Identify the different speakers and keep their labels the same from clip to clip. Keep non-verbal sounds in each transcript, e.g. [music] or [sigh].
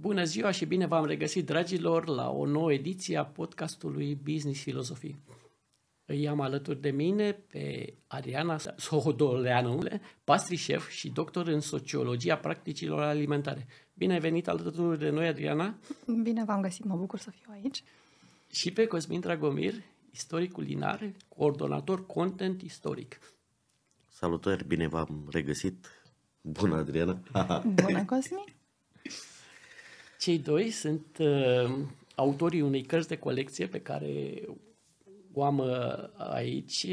Speaker 1: Bună ziua și bine v-am regăsit, dragilor, la o nouă ediție a podcastului Business Filosofii. Îi am alături de mine pe Ariana Sohodoleanu, șef și doctor în sociologia practicilor alimentare. Bine ai venit alături de noi, Adriana!
Speaker 2: Bine v-am găsit, mă bucur să fiu aici.
Speaker 1: Și pe Cosmin Dragomir, istoric culinar, coordonator content istoric. Salutări,
Speaker 3: bine v-am regăsit! Bună, Adriana!
Speaker 2: Bună,
Speaker 1: Cosmin! Cei doi sunt uh, autorii unei cărți de colecție pe care o am uh, aici,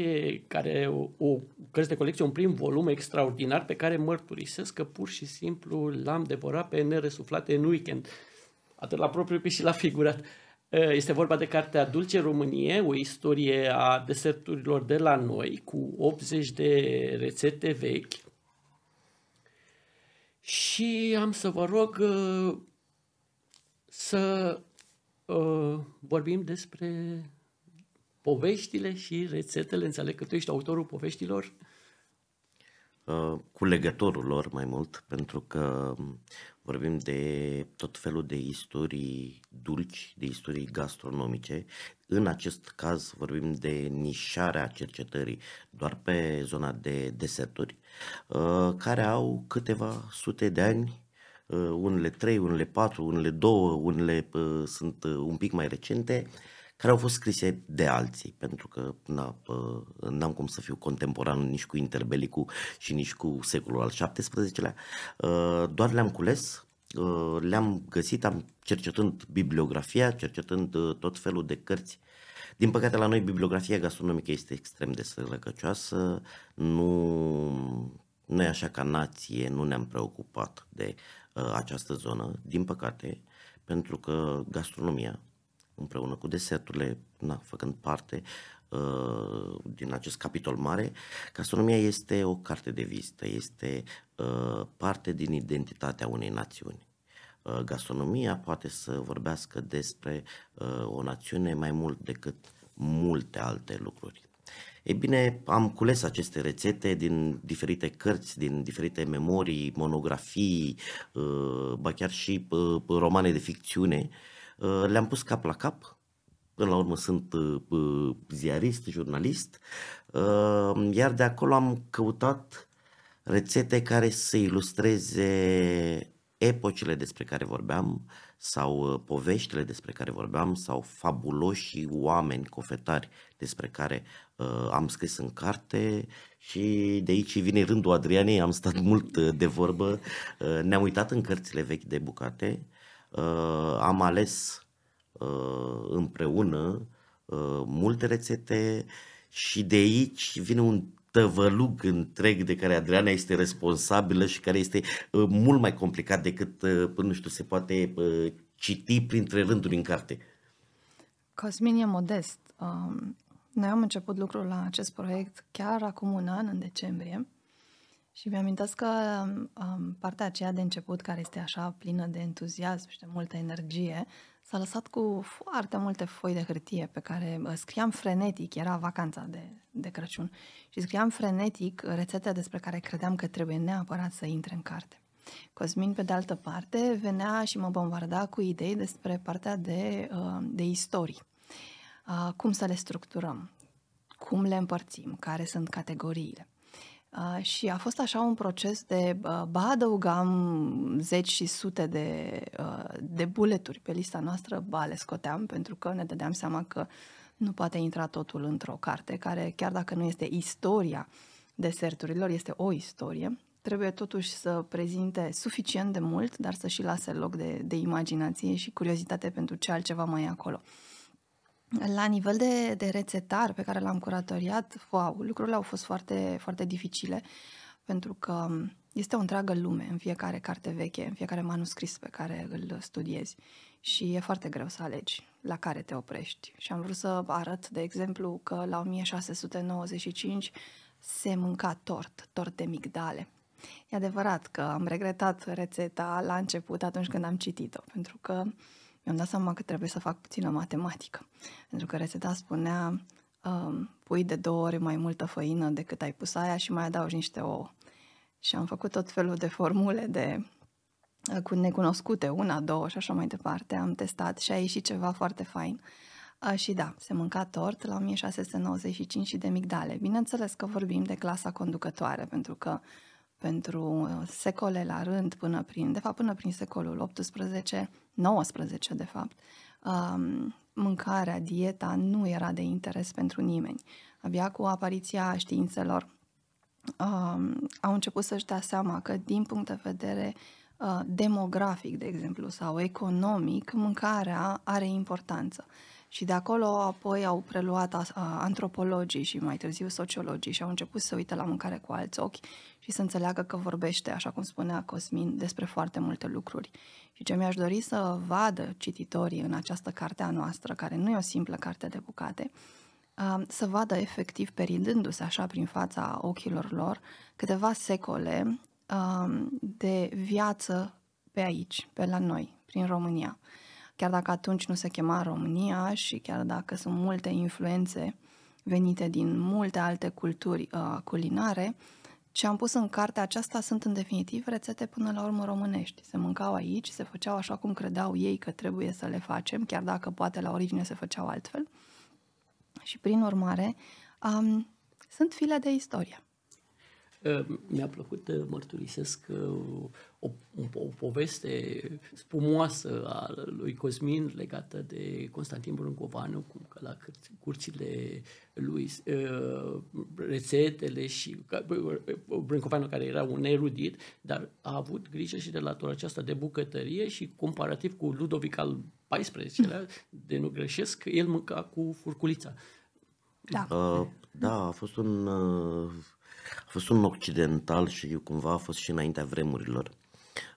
Speaker 1: care o, o cărți de colecție, un prim volum extraordinar pe care mărturisesc că pur și simplu l-am devorat pe neresuflate în weekend, atât la propriu cât și la figurat. Uh, este vorba de cartea Dulce Românie, o istorie a deserturilor de la noi, cu 80 de rețete vechi. Și am să vă rog uh, să uh, vorbim despre poveștile și rețetele. Înțeleg că tu ești autorul poveștilor.
Speaker 3: Uh, cu legătorul lor mai mult, pentru că vorbim de tot felul de istorii dulci, de istorii gastronomice. În acest caz vorbim de nișarea cercetării doar pe zona de deserturi, uh, care au câteva sute de ani Uh, unele trei, unele patru, unele două, unele uh, sunt uh, un pic mai recente, care au fost scrise de alții, pentru că na, n-am cum să fiu contemporan nici cu interbelicul și nici cu secolul al XVII-lea, doar le-am cules, le-am găsit, am cercetând bibliografia, cercetând tot felul de cărți. Din păcate la noi bibliografia gastronomică este extrem de sărăcăcioasă, nu, nu așa ca nație, nu ne-am preocupat de Ă, această zonă, din păcate, pentru că gastronomia, împreună cu deserturile, na, făcând parte uh, din acest capitol mare, gastronomia este o carte de vizită, este uh, parte din identitatea unei națiuni. Uh, gastronomia poate să vorbească despre o națiune mai mult decât multe alte lucruri. E bine, am cules aceste rețete din diferite cărți, din diferite memorii, monografii, uh, ba chiar și uh, romane de ficțiune. Uh, le-am pus cap la cap. Până la urmă sunt ziarist, jurnalist, iar de acolo am căutat rețete care să ilustreze epocile despre care vorbeam sau poveștile despre care vorbeam sau fabuloși oameni cofetari despre care Uh, am scris în carte și de aici vine rândul Adrianei, am stat [laughs] mult uh, de vorbă, uh, ne-am uitat în cărțile vechi de bucate, am ales împreună multe rețete și de aici vine un tăvălug întreg de care Adriana este responsabilă și care este mult mai complicat decât, nu știu, se poate citi printre rânduri în carte.
Speaker 2: Cosmin e modest. Um, noi am început lucrul la acest proiect chiar acum un an, în decembrie, și mi am că um, partea aceea de început, care este așa plină de entuziasm și de multă energie, s-a lăsat cu foarte multe foi de hârtie pe care uh, scriam frenetic, era vacanța de, de Crăciun, și scriam frenetic rețete despre care credeam că trebuie neapărat să intre în carte. Cosmin, pe de altă parte, venea și mă bombarda cu idei despre partea de, uh, de istorie cum să le structurăm, cum le împărțim, care sunt categoriile. și a fost așa un proces de, ba adăugam zeci și sute de, de buleturi pe lista noastră, ba le scoteam pentru că ne dădeam seama că nu poate intra totul într-o carte care, chiar dacă nu este istoria deserturilor, este o istorie, trebuie totuși să prezinte suficient de mult, dar să și lase loc de, de imaginație și curiozitate pentru ce altceva mai e acolo. Uh, la nivel de, de rețetar pe care l-am curatoriat, wow, lucrurile au fost foarte, foarte dificile, pentru că um, este o întreagă lume în fiecare carte veche, în fiecare manuscris pe care îl studiezi și e foarte greu să alegi la care te oprești. Și am vrut să arăt, de exemplu, că la 1695 se mânca tort, tort de migdale. E adevărat că am regretat rețeta la început atunci când am citit-o, pentru că uh, mi-am dat seama că trebuie să fac puțină matematică, pentru că rețeta spunea um, pui de două ori mai multă făină decât ai pus aia și mai adaugi niște ouă. Și am făcut tot felul de formule de uh, cu necunoscute, una, două și așa mai departe. Am testat și a ieșit ceva foarte fain. Uh, și da, se mânca tort la 1695 și de migdale. Bineînțeles că vorbim de clasa conducătoare, pentru că pentru secole la rând, până prin, de fapt până prin secolul 18, 19 de fapt, um, mâncarea, dieta nu era de interes pentru nimeni. Abia cu apariția științelor um, au început să-și dea seama că din punct de vedere uh, demografic, de exemplu, sau economic, mâncarea are importanță. Și de acolo apoi au preluat antropologii și mai târziu sociologii și au început să uite la mâncare cu alți ochi și să înțeleagă că vorbește, așa cum spunea Cosmin, despre foarte multe lucruri. Și ce mi-aș dori să vadă cititorii în această carte a noastră, care nu e o simplă carte de bucate, să vadă efectiv, perindându-se așa prin fața ochilor lor, câteva secole de viață pe aici, pe la noi, prin România chiar dacă atunci nu se chema România și chiar dacă sunt multe influențe venite din multe alte culturi uh, culinare, ce am pus în cartea aceasta sunt în definitiv rețete până la urmă românești. Se mâncau aici, se făceau așa cum credeau ei că trebuie să le facem, chiar dacă poate la origine se făceau altfel. Și prin urmare, um, sunt file de istorie.
Speaker 1: Uh, mi-a plăcut, uh, mărturisesc, uh, o, o, o poveste spumoasă a lui Cosmin legată de Constantin Brâncovanu, cum că la curțile lui ă, rețetele și Brâncovanu care era un erudit, dar a avut grijă și de latura aceasta de bucătărie și comparativ cu Ludovic al XIV-lea, de nu greșesc, el mânca cu furculița.
Speaker 3: Da, uh, da a fost un... Uh... A fost un occidental și cumva a fost și înaintea vremurilor.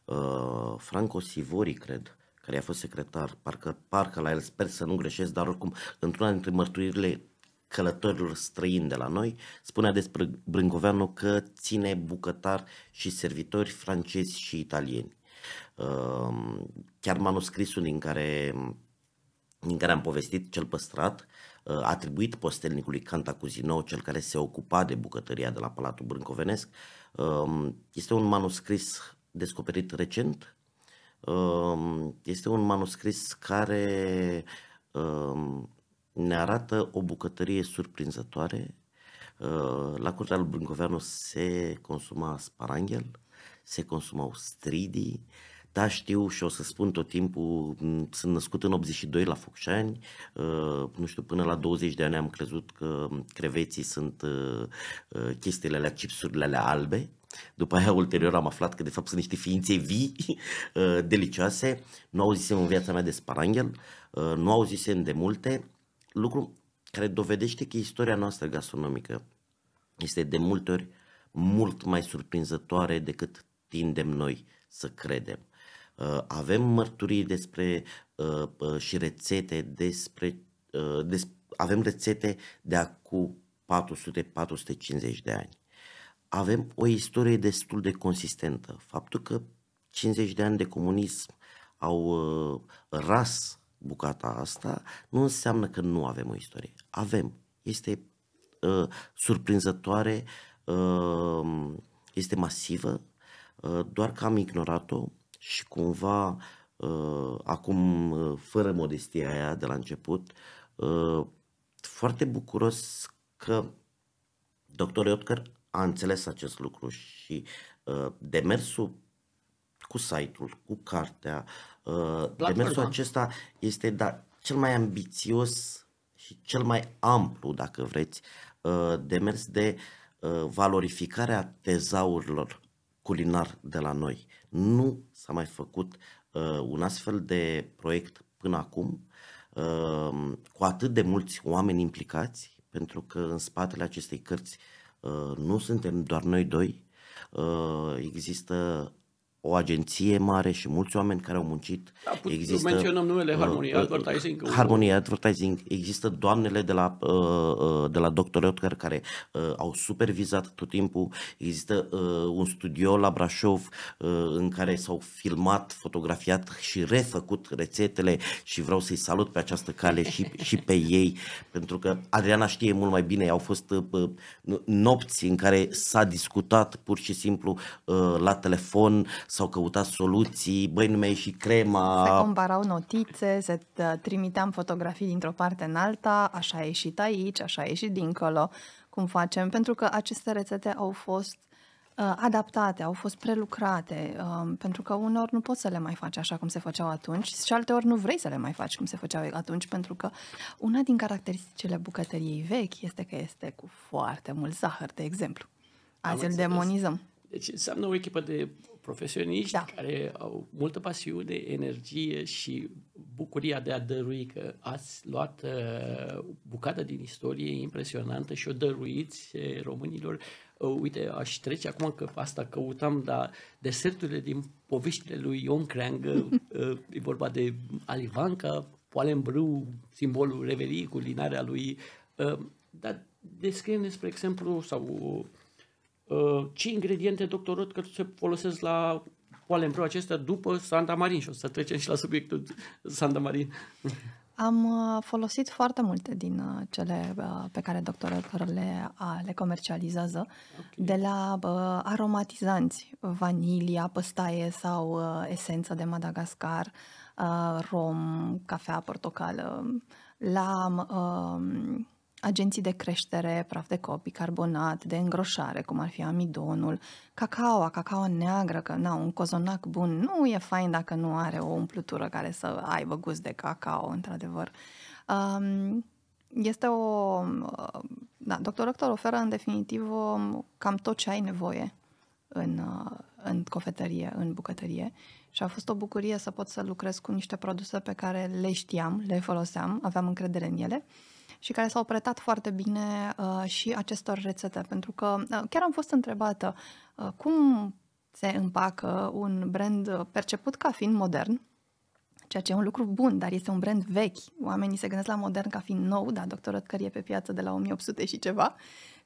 Speaker 3: Uh, Franco Sivori, cred, care a fost secretar, parcă, parcă la el, sper să nu greșesc, dar oricum, într-una dintre mărturirile călătorilor străini de la noi, spunea despre Brâncoveanu că ține bucătar și servitori francezi și italieni. Uh, chiar manuscrisul din care, din care am povestit, cel păstrat, uh, atribuit postelnicului Cantacuzino, cel care se ocupa de bucătăria de la Palatul Brâncovenesc, este un manuscris descoperit recent. Um, este un manuscris care um, ne arată o bucătărie surprinzătoare. Uh, la curtea lui Brâncoveanu se consuma sparanghel, se consumau stridii, da, știu și o să spun tot timpul, mm, sunt născut în 82 la Focșani, uh, nu știu, până la 20 de ani am crezut că creveții sunt uh, chestiile alea, chipsurile alea albe, după aia, ulterior, am aflat că de fapt sunt niște ființe vii, [laughs] uh, delicioase. Nu auzisem în viața mea de sparanghel, uh, nu auzisem de multe. Lucru care dovedește că istoria noastră gastronomică este de multe ori mult mai surprinzătoare decât tindem noi să credem. Uh, avem mărturii despre uh, uh, și rețete despre, uh, despre avem rețete de acum 400-450 de ani avem o istorie destul de consistentă. Faptul că 50 de ani de comunism au uh, ras bucata asta nu înseamnă că nu avem o istorie. Avem. Este uh, surprinzătoare, uh, este masivă, uh, doar că am ignorat-o și cumva uh, acum, uh, fără modestia aia de la început, uh, foarte bucuros că Dr. Iotker a înțeles acest lucru și ă, demersul cu site-ul, cu cartea, uh, Platforma. demersul acesta este da, cel mai ambițios și cel mai amplu, dacă vreți, ă, demers de valorificarea valorificare a tezaurilor culinar de la noi. Nu s-a mai făcut un astfel de proiect până acum, cu atât de mulți oameni implicați, pentru că în spatele acestei cărți uh, Uh, nu suntem doar noi doi, uh, există o agenție mare și mulți oameni care au muncit. Da, put, există, menționăm numele uh, Harmony uh, Advertising. Uh, Harmony Advertising. Există doamnele de la, uh, uh de la Dr. Oetker care uh, au supervizat tot timpul. Există uh, un studio la Brașov uh, în care s-au filmat, fotografiat și refăcut rețetele și vreau să-i salut pe această cale și, [laughs] și pe ei, pentru că Adriana știe mult mai bine, au fost uh, uh nopți în care s-a discutat pur și simplu uh, la telefon, s-au căutat soluții, băi, nu mi și crema. Se
Speaker 2: comparau notițe, se uh, trimiteam fotografii dintr-o parte în alta, așa a ieșit aici, așa a ieșit dincolo, cum facem, pentru că aceste rețete au fost uh, adaptate, au fost prelucrate, um, pentru că uneori nu poți să le mai faci așa cum se făceau atunci și alteori nu vrei să le mai faci cum se făceau atunci, pentru că una din caracteristicile bucătăriei vechi este că este cu foarte mult zahăr, de exemplu. Azi îl demonizăm.
Speaker 1: Deci înseamnă o echipă de profesioniști da. care au multă pasiune, energie și bucuria de a dărui, că ați luat uh, bucată din istorie impresionantă și o dăruiți uh, românilor. Uh, uite, aș trece acum că asta căutam, dar deserturile din poveștile lui Ion Creangă, [laughs] uh, e vorba de Alivanca, Poalembrâu, simbolul reveliei culinare a lui, uh, dar descrie spre exemplu, sau Uh, ce ingrediente, doctor Rutger, se folosesc la în acestea după Santa Marin și o să trecem și la subiectul Santa Marin.
Speaker 2: Am uh, folosit foarte multe din uh, cele pe care doctorul le, le comercializează, okay. de la aromatizanți, vanilia, păstaie sau esență de Madagascar, rom, cafea, portocală, la agenții de creștere, praf de copii, carbonat, de îngroșare, cum ar fi amidonul, cacaoa, cacao neagră, că na, un cozonac bun nu e fain dacă nu are o umplutură care să aibă gust de cacao, într-adevăr. Um, este o... Da, doctor Octor oferă în definitiv um, cam tot ce ai nevoie în, uh, în cofetărie, în bucătărie și a fost o bucurie să pot să lucrez cu niște produse pe care le știam, le foloseam, aveam încredere în ele și care s-au pretat foarte bine uh, și acestor rețete, pentru că uh, chiar am fost întrebată uh, cum se împacă un brand uh, perceput ca fiind modern, ceea ce e un lucru bun, dar este un brand vechi. Oamenii se gândesc la modern ca fiind nou, dar Dr. Oetker e pe piață de la 1800 și ceva,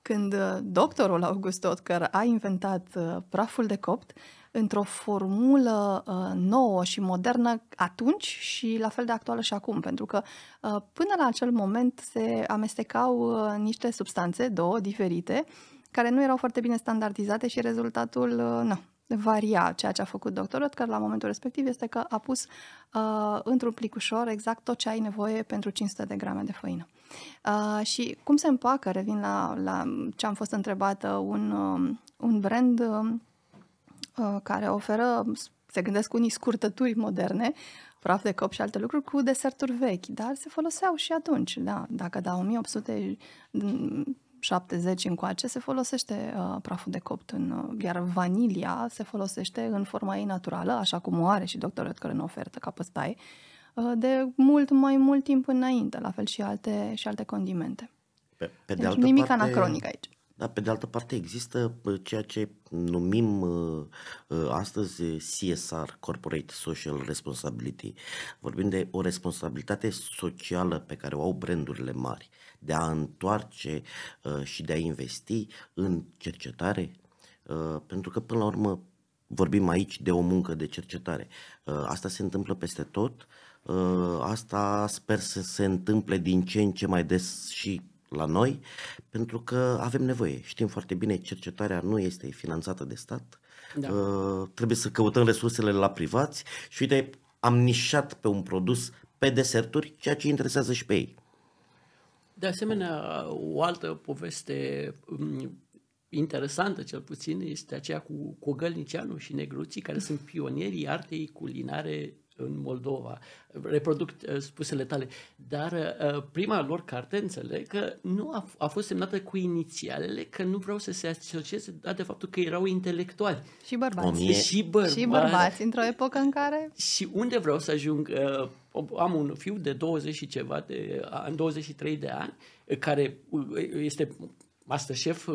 Speaker 2: când uh, doctorul August Oetker a inventat uh, praful de copt, într-o formulă uh, nouă și modernă atunci și la fel de actuală și acum, pentru că uh, până la acel moment se amestecau uh, niște substanțe, două diferite, care nu erau foarte bine standardizate și rezultatul, uh, nu, varia ceea ce a făcut doctorul că la momentul respectiv este că a pus uh, într-un plic ușor exact tot ce ai nevoie pentru 500 de grame de făină. Uh, și cum se împacă, revin la, la ce am fost întrebată, un, uh, un brand uh, Uh, care oferă, se gândesc unii scurtături moderne, praf de cop și alte lucruri cu deserturi vechi, dar se foloseau și atunci, da, dacă da 1800 70 încoace se folosește uh, praful de copt, în, uh, iar vanilia se folosește în forma ei naturală, așa cum o are și doctorul Edgar în ofertă ca păstai, uh, de mult mai mult timp înainte, la fel și alte, și alte condimente.
Speaker 3: Pe, pe deci de altă nimic parte, anacronic aici dar pe de altă parte există ceea ce numim ă, ă, astăzi CSR, Corporate Social Responsibility. Vorbim de o responsabilitate socială pe care o au brandurile mari, de a întoarce ă, și de a investi în cercetare, pentru că până la urmă vorbim aici de o muncă de cercetare. Asta se întâmplă peste tot, asta sper să se întâmple din ce în ce mai des și la noi, pentru că avem nevoie. Știm foarte bine, cercetarea nu este finanțată de stat, da. uh, trebuie să căutăm resursele la privați și uite, am nișat pe un produs pe deserturi, ceea ce interesează și pe ei.
Speaker 1: De asemenea, o altă poveste um, interesantă, cel puțin, este aceea cu Cogălnicianu și Negruții, care sunt pionierii artei culinare în Moldova, reproduc uh, spusele tale, dar uh, prima lor carte, înțeleg, că nu a, a fost semnată cu inițialele, că nu vreau să se asocieze da, de faptul că erau intelectuali. Și
Speaker 2: bărbați. Și bărbați. Și bărbați, într-o epocă în care...
Speaker 1: Și unde vreau să ajung? Uh, am un fiu de 20 și ceva de 23 de ani, care este masterchef,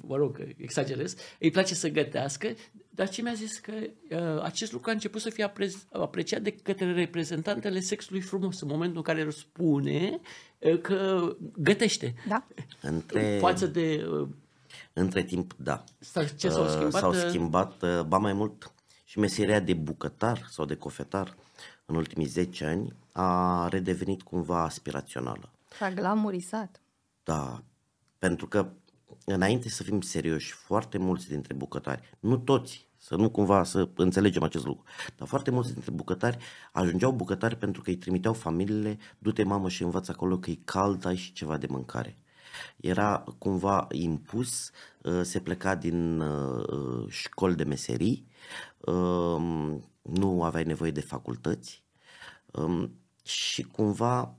Speaker 1: mă rog, exagerez, îi place să gătească, dar ce mi-a zis că uh, acest lucru a început să fie apreciat de către reprezentantele sexului frumos, în momentul în care spune uh, că gătește. Da.
Speaker 3: Între... Față de... Uh, Între timp, da. Ce s-au uh, schimbat? S-au uh? schimbat, uh, ba mai mult, și meseria de bucătar sau de cofetar în ultimii 10 ani a redevenit cumva aspirațională.
Speaker 2: S-a glamurisat.
Speaker 3: Da, pentru că, înainte să fim serioși, foarte mulți dintre bucătari, nu toți, să nu cumva să înțelegem acest lucru, dar foarte mulți dintre bucătari ajungeau bucătari pentru că îi trimiteau familiile, du-te mamă și învață acolo că e cald, ai și ceva de mâncare era cumva impus, uh, se pleca din uh, școli de meserii, um, nu aveai nevoie de facultăți um, și cumva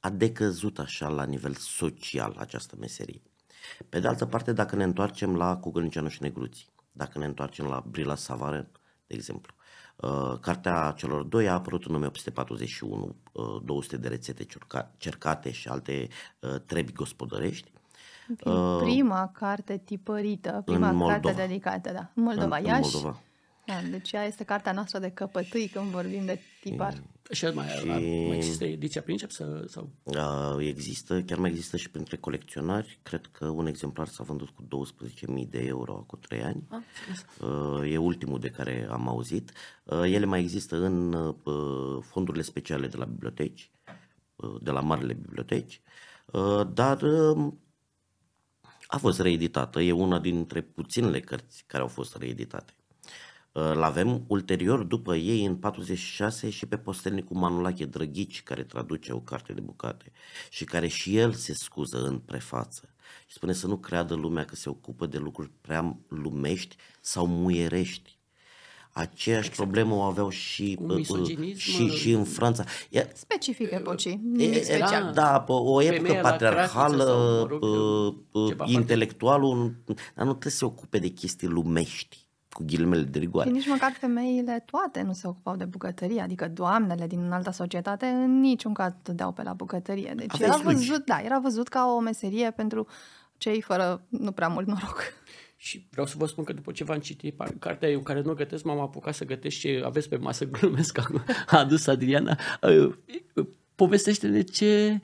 Speaker 3: a decăzut așa la nivel social această meserie. Pe de altă parte, dacă ne întoarcem la Cugălnicianu și Negruții, dacă ne întoarcem la Brila savare, de exemplu, uh, cartea celor doi a apărut în 1841, 200 uh, de rețete cercate și alte uh, trebi gospodărești,
Speaker 2: Prima uh, carte tipărită, prima carte dedicată, da, în Moldova, în, Iași. În Moldova. Da, deci ea este cartea noastră de căpătâi când vorbim de
Speaker 1: tipar. Și mai, și... mai există ediția Princeps? Sau?
Speaker 3: Există, chiar mai există și printre colecționari. Cred că un exemplar s-a vândut cu 12.000 de euro cu 3 ani. A, ah, uh, e ultimul de care am auzit. Uh, ele mai există în uh, fondurile speciale de la biblioteci, de la marile biblioteci, dar um, a fost reeditată. E una dintre puținele cărți care au fost reeditate. Îl avem ulterior după ei în 46 și pe postelnicul Manulache Drăghici, care traduce o carte de bucate și care și el se scuză în prefață și spune să nu creadă lumea că se ocupă de lucruri prea lumești sau muierești. Aceeași exact. problemă o aveau și, și, și în Franța.
Speaker 2: Specific epocii, nimic
Speaker 3: Da, o epocă patriarhală, sau, mă rog, uh, uh, intelectualul, dar nu trebuie să se ocupe de chestii lumești cu ghilimele de rigoare. Și nici
Speaker 2: măcar femeile toate nu se ocupau de bucătărie, adică doamnele din alta societate în niciun caz dădeau pe la bucătărie. Deci era văzut, da, era văzut ca o meserie pentru cei fără nu prea mult noroc.
Speaker 1: Și vreau să vă spun că după ce v-am citit cartea eu care nu gătesc, m-am apucat să gătesc ce aveți pe masă glumesc, [laughs] a adus Adriana. Ă, ă, povestește-ne ce,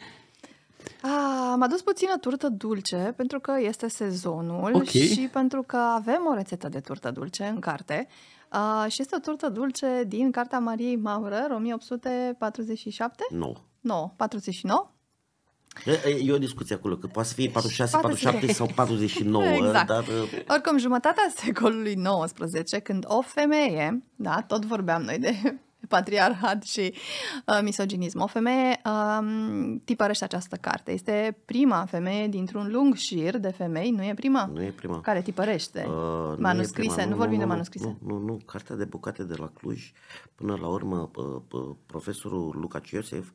Speaker 1: Ah,
Speaker 2: am adus puțină turtă dulce pentru că este sezonul okay. și pentru că avem o rețetă de turtă dulce în carte. Uh, și este o turtă dulce din Cartea Mariei Maurer, 1847? Nu. No. Nu, no, 49?
Speaker 3: E o discuție acolo, că poate să fie 46, 47 sau 49. [laughs] exact. dar... Uh,
Speaker 2: Oricum, jumătatea secolului 19, când o femeie, da, tot vorbeam noi de patriarhat și uh, misoginism. O femeie um, tipărește această carte. Este prima femeie dintr-un lung șir de femei, nu e prima? Nu e prima. Care tipărește
Speaker 3: uh, manuscrise, nu, prima, nu, nu vorbim nu, de manuscrise. Nu, nu, nu, cartea de bucate de la Cluj, până la urmă uh, profesorul Luca Iosef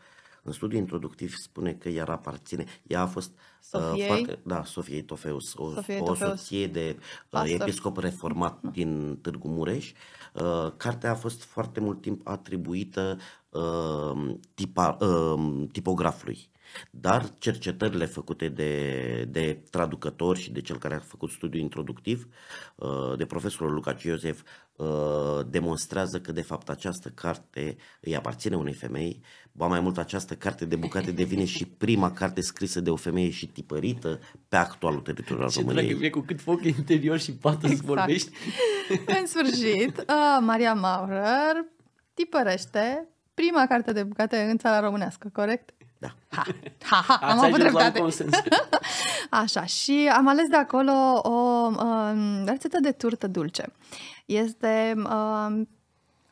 Speaker 3: în studiu introductiv spune că ea aparține, ea a fost uh, Sofiei, uh, foarte, da, Sofiei Tofeus, o, Sofiei o Tofeus, soție de uh, episcop reformat mm. din Târgu Mureș, uh, Uh, cartea a fost foarte mult timp atribuită uh, tipa, uh, tipografului. Dar cercetările făcute de, de traducători și de cel care a făcut studiul introductiv, uh, de profesorul Luca Iosef, Uh, demonstrează că de fapt această carte îi aparține unei femei, ba mai mult această carte de bucate devine și [laughs] prima carte scrisă de o femeie și tipărită pe actualul teritoriu al României.
Speaker 1: Ce cu cât foc interior și pată exact. vorbești.
Speaker 2: [laughs] În sfârșit, uh, Maria Maurer tipărește prima carte de bucate în țara românească, corect? Da. Ha, ha, ha am avut dreptate. [laughs] Așa, și am ales de acolo o um, rețetă de turtă dulce. Este um,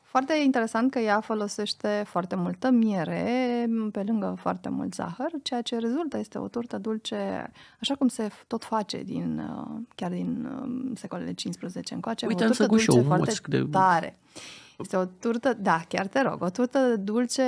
Speaker 2: foarte interesant că ea folosește foarte multă miere, pe lângă foarte mult zahăr, ceea ce rezultă este o turtă dulce, așa cum se tot face din, uh, chiar din um, secolele 15 încoace, Uite, o turtă dulce foarte de... tare. Este o turtă, da, chiar te rog, o turtă dulce.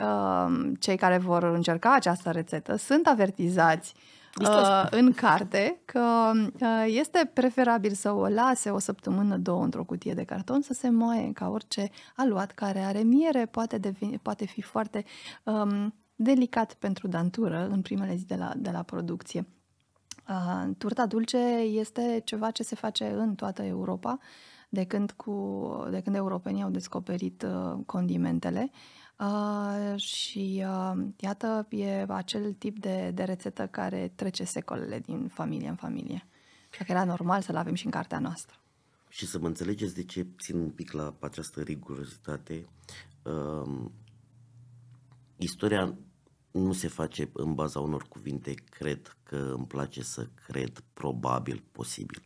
Speaker 2: Uh, cei care vor încerca această rețetă sunt avertizați uh, în carte că uh, este preferabil să o lase o săptămână, două într-o cutie de carton să se moaie ca orice aluat care are miere poate, deveni, poate fi foarte um, delicat pentru dantură în primele zi de la, de la producție. Uh, turta dulce este ceva ce se face în toată Europa. Uh, de când, cu, de când europenii au descoperit uh, condimentele. Uh, și uh, iată, e acel tip de, de rețetă care trece secolele din familie în familie. Dacă era normal să-l avem și în cartea noastră.
Speaker 3: Și să mă înțelegeți de ce țin un pic la această rigurozitate. Uh, istoria nu se face în baza unor cuvinte cred că îmi place să cred, probabil, posibil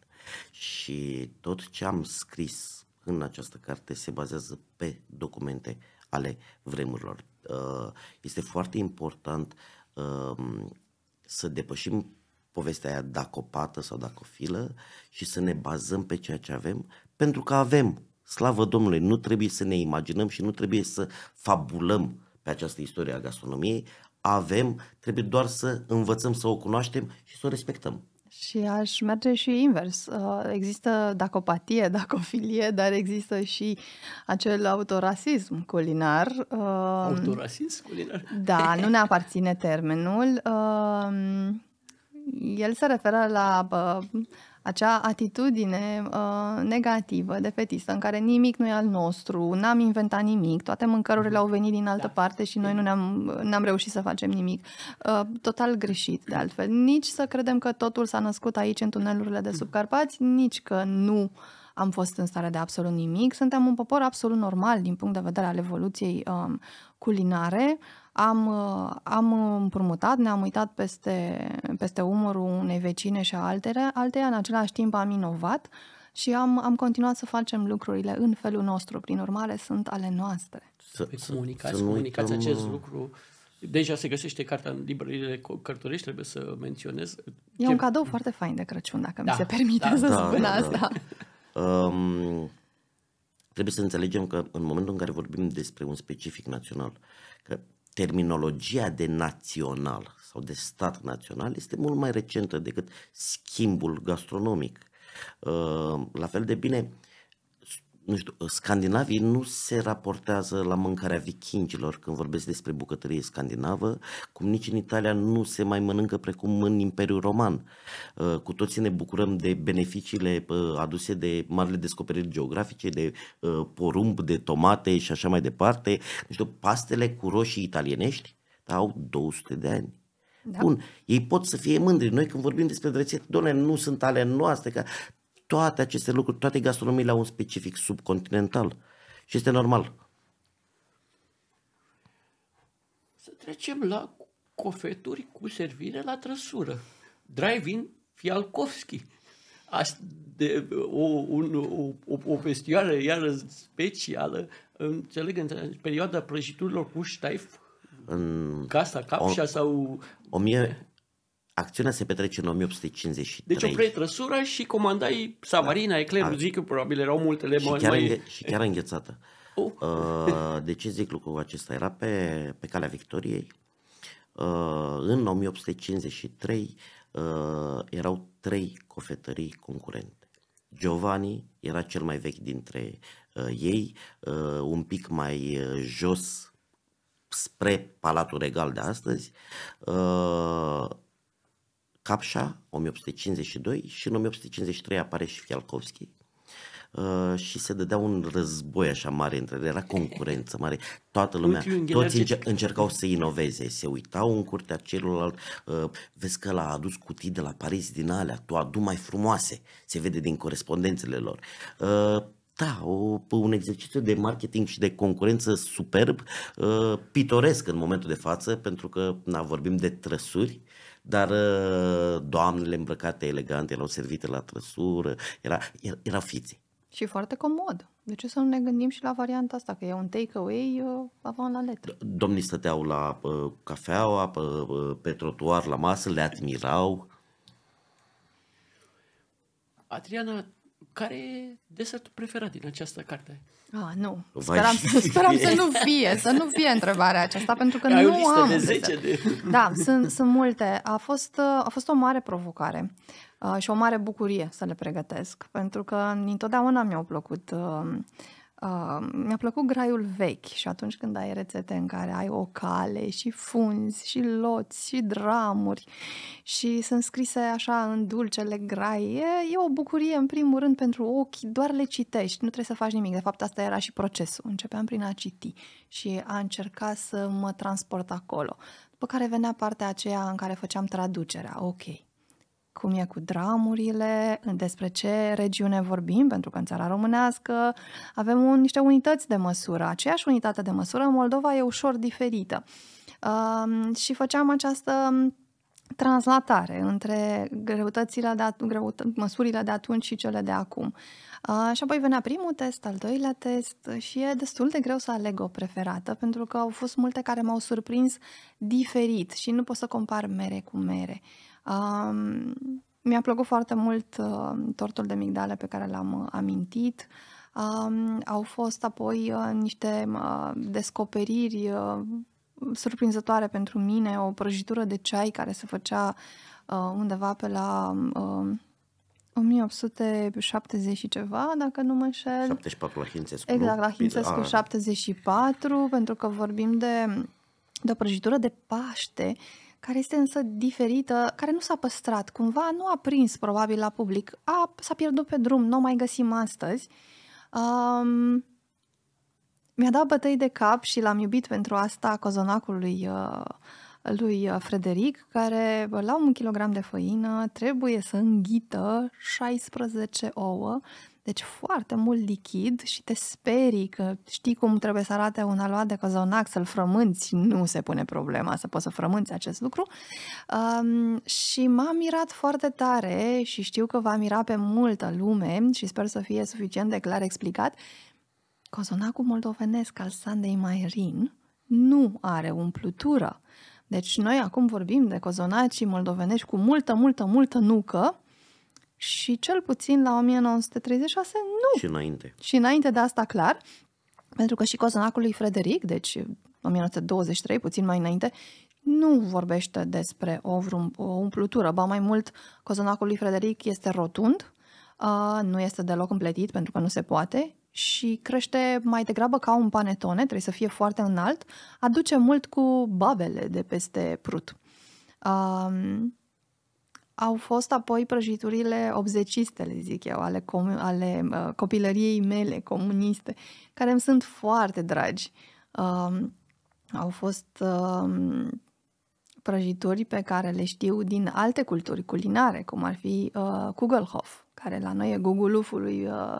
Speaker 3: și tot ce am scris în această carte se bazează pe documente ale vremurilor. Uh, este foarte important um, să depășim povestea aia dacopată sau dacofilă și să ne bazăm pe ceea ce avem, pentru că avem, slavă Domnului, nu trebuie să ne imaginăm și nu trebuie să fabulăm pe această istorie a gastronomiei, avem, trebuie doar să învățăm să o cunoaștem și să o respectăm.
Speaker 2: Și aș merge și invers. Uh, există dacopatie, [laughs] dacofilie, dar există și acel autorasism culinar. Um, autorasism
Speaker 1: culinar? Da,
Speaker 2: nu [laughs] ne aparține termenul. Um, el se referă la uh, acea atitudine uh, negativă, defetistă, în care nimic nu e al nostru, n-am inventat nimic, toate mâncărurile au venit din altă da. parte și noi nu ne-am, ne am reușit să facem nimic. Uh, total greșit, de altfel. Nici să credem că totul s-a născut aici, în tunelurile de sub Carpați, nici că nu am fost în stare de absolut nimic. Suntem un popor absolut normal din punct de vedere al evoluției um, culinare am, uh, am împrumutat, ne-am uitat peste, peste umărul unei vecine și a altele. alteia, în același timp am inovat și am, am continuat să facem lucrurile în felul nostru, prin urmare sunt ale noastre.
Speaker 1: Să, păi comunicați, să comunicați acest lucru Deja se găsește cartea în librările cărturești, trebuie să menționez.
Speaker 3: E un
Speaker 2: cadou foarte fain de Crăciun, dacă da, mi se permite da, să da, spun da, da. asta.
Speaker 3: Da. Um, trebuie să înțelegem că în momentul în care vorbim despre un specific național, că terminologia de național sau de stat național este mult mai recentă decât schimbul gastronomic. Ă, la fel de bine, nu știu, scandinavii nu se raportează la mâncarea vikingilor când vorbesc despre bucătărie scandinavă, cum nici în Italia nu se mai mănâncă precum în Imperiul Roman. Uh, cu toții ne bucurăm de beneficiile uh, aduse de marile descoperiri geografice, de uh, porumb, de tomate și așa mai departe. Nu știu, pastele cu roșii italienești da, au 200 de ani. Da. Bun, ei pot să fie mândri. Noi când vorbim despre rețete, doamne, nu sunt ale noastre, că toate aceste lucruri, toate gastronomiile au un specific subcontinental și este normal.
Speaker 1: Să trecem la cofeturi cu servire la trăsură. Drive-in Fialkovski. Asta de, o, un, o, o, o vestioară iară specială, înțeleg, în perioada prăjiturilor cu ștaif,
Speaker 3: în casa Capșa o, sau... 1000, Acțiunea se petrece în 1853. Deci
Speaker 1: opreai trăsura și comandai Samarina, da. Ecler, că probabil erau multele și mai... Chiar înghe- și
Speaker 3: chiar înghețată. Uh. Uh, de ce zic lucrul acesta? Era pe, pe calea victoriei. Uh, în 1853 uh, erau trei cofetării concurente. Giovanni era cel mai vechi dintre uh, ei, uh, un pic mai uh, jos spre Palatul Regal de astăzi. Uh, Capșa, 1852, și în 1853 apare și Fialkovski. Uh, și se dădea un război așa mare între ele, era concurență mare, toată lumea, toți încercau să inoveze, se uitau în curtea celorlalt, uh, vezi că l-a adus cutii de la Paris din alea, tu adu mai frumoase, se vede din corespondențele lor. Uh, da, o, un exercițiu de marketing și de concurență superb, uh, pitoresc în momentul de față, pentru că na, vorbim de trăsuri, dar uh, doamnele îmbrăcate elegante, erau servite la trăsură, era, era, era fițe.
Speaker 2: Și foarte comod. De ce să nu ne gândim și la varianta asta, că e un take-away uh, avant la
Speaker 1: letră?
Speaker 3: Domnii stăteau la uh, cafeaua, pe, uh, pe trotuar, la masă, le admirau.
Speaker 1: Adriana, care e desertul preferat din această carte?
Speaker 2: Ah, nu. speram, speram să nu fie, să nu fie întrebarea aceasta, pentru că Ai nu am. De 10 de... [laughs] Da, sunt, sunt multe. A fost, uh, a fost o mare provocare uh, și o mare bucurie să le pregătesc, pentru că întotdeauna mi-au plăcut uh, Uh, mi-a plăcut graiul vechi și atunci când ai rețete în care ai ocale și funzi și loți și dramuri și sunt scrise așa în dulcele graie, e o bucurie în primul rând pentru ochi, doar le citești, nu trebuie să faci nimic. De fapt asta era și procesul. Începeam prin a citi și a încerca să mă transport acolo. După care venea partea aceea în care făceam traducerea. Ok, cum e cu dramurile, despre ce regiune vorbim, pentru că în țara românească avem un, niște unități de măsură. Aceeași unitate de măsură în Moldova e ușor diferită. Uh, și făceam această translatare între greutățile de at- greută- măsurile de atunci și cele de acum. Uh, și apoi venea primul test, al doilea test și e destul de greu să aleg o preferată pentru că au fost multe care m-au surprins diferit și nu pot să compar mere cu mere. Uh, Um, mi-a plăcut foarte mult uh, tortul de migdale pe care l-am uh, amintit. Um, au fost apoi uh, niște uh, descoperiri uh, surprinzătoare pentru mine, o prăjitură de ceai care se făcea uh, undeva pe la uh, 1870 și ceva, dacă nu mă înșel.
Speaker 3: 74 la Hințescu. Exact, la Hințescu
Speaker 2: 74, pentru că vorbim de, de o prăjitură de Paște uh, care este însă diferită, care nu s-a păstrat, cumva nu a prins probabil la public, a, s-a pierdut pe drum, nu o mai găsim astăzi. Um, mi-a dat bătăi de cap și l-am iubit pentru asta cozonacul uh, lui lui uh, Frederic, care la un kilogram de făină trebuie să înghită 16 ouă, deci foarte mult lichid și te sperii că știi cum trebuie să arate un aluat de cozonac, să-l frămânți, nu se pune problema să poți să frămânți acest lucru. Um, și m-a mirat foarte tare și știu că va mira pe multă lume și sper să fie suficient de clar explicat. Cozonacul moldovenesc al Sandei Mairin nu are umplutură. Deci noi acum vorbim de cozonacii moldovenești cu multă, multă, multă nucă, și cel puțin la 1936 nu. Și înainte. Și înainte de asta, clar, pentru că și cozonacul lui Frederic, deci 1923, puțin mai înainte, nu vorbește despre o, vrum, o umplutură, ba mai mult, cozonacul lui Frederic este rotund, uh, nu este deloc împletit pentru că nu se poate și crește mai degrabă ca un panetone, trebuie să fie foarte înalt, aduce mult cu babele de peste prut au fost apoi prăjiturile obzeciste, le zic eu, ale, com- ale uh, copilăriei mele comuniste, care îmi sunt foarte dragi. Uh, au fost uh, prăjituri pe care le știu din alte culturi culinare, cum ar fi uh, Kugelhof, care la noi e gugulufului uh,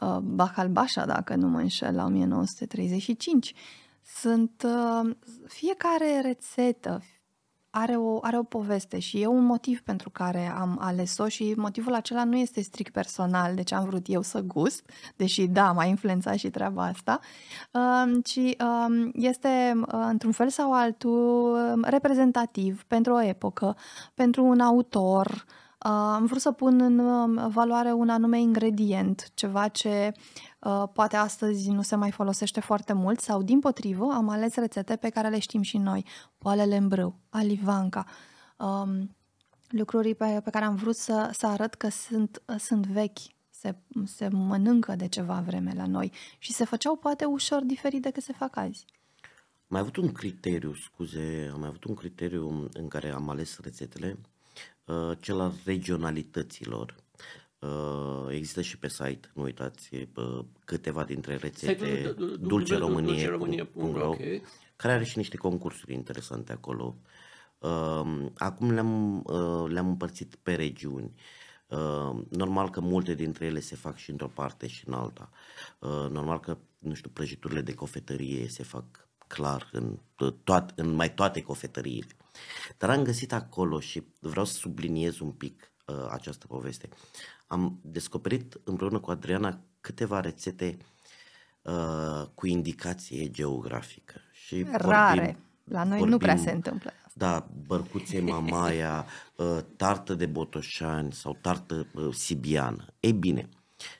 Speaker 2: uh, Bacalbașa, dacă nu mă înșel, la 1935. Sunt uh, fiecare rețetă, are o, are o poveste și e un motiv pentru care am ales-o și motivul acela nu este strict personal, deci am vrut eu să gust, deși da, m-a influențat și treaba asta, um, ci um, este uh, într-un fel sau altul um, reprezentativ pentru o epocă, pentru un autor, Uh, am vrut să pun în um, valoare un anume ingredient, ceva ce uh, poate astăzi nu se mai folosește foarte mult sau din potrivă am ales rețete pe care le știm și noi, poalele în brâu, alivanca, um, lucruri pe, pe care am vrut să, să arăt că sunt, sunt vechi, se, se mănâncă de ceva vreme la noi și se făceau poate ușor diferit decât se fac azi. Am
Speaker 3: mai avut un criteriu, scuze, am mai avut un criteriu în care am ales rețetele Uh, cel al regionalităților. Uh, există și pe site, nu uitați, uh, câteva dintre rețete dulce dulceromânie.ro care are și niște concursuri interesante acolo. Um, acum le-am, le-am împărțit pe regiuni. Um, normal că multe dintre ele se fac și într-o parte și în alta. Normal că, nu știu, prăjiturile de cofetărie se fac clar în, toat, în mai toate cofetăriile. Dar am găsit acolo și vreau să subliniez un pic uh, această poveste. Am descoperit împreună cu Adriana câteva rețete uh, cu indicație geografică. Și Rare. Vorbim,
Speaker 2: la noi vorbim, nu prea se întâmplă.
Speaker 3: Da, bărcuțe mamaia, [laughs] uh, tartă de botoșani sau tartă uh, sibiană. Ei bine,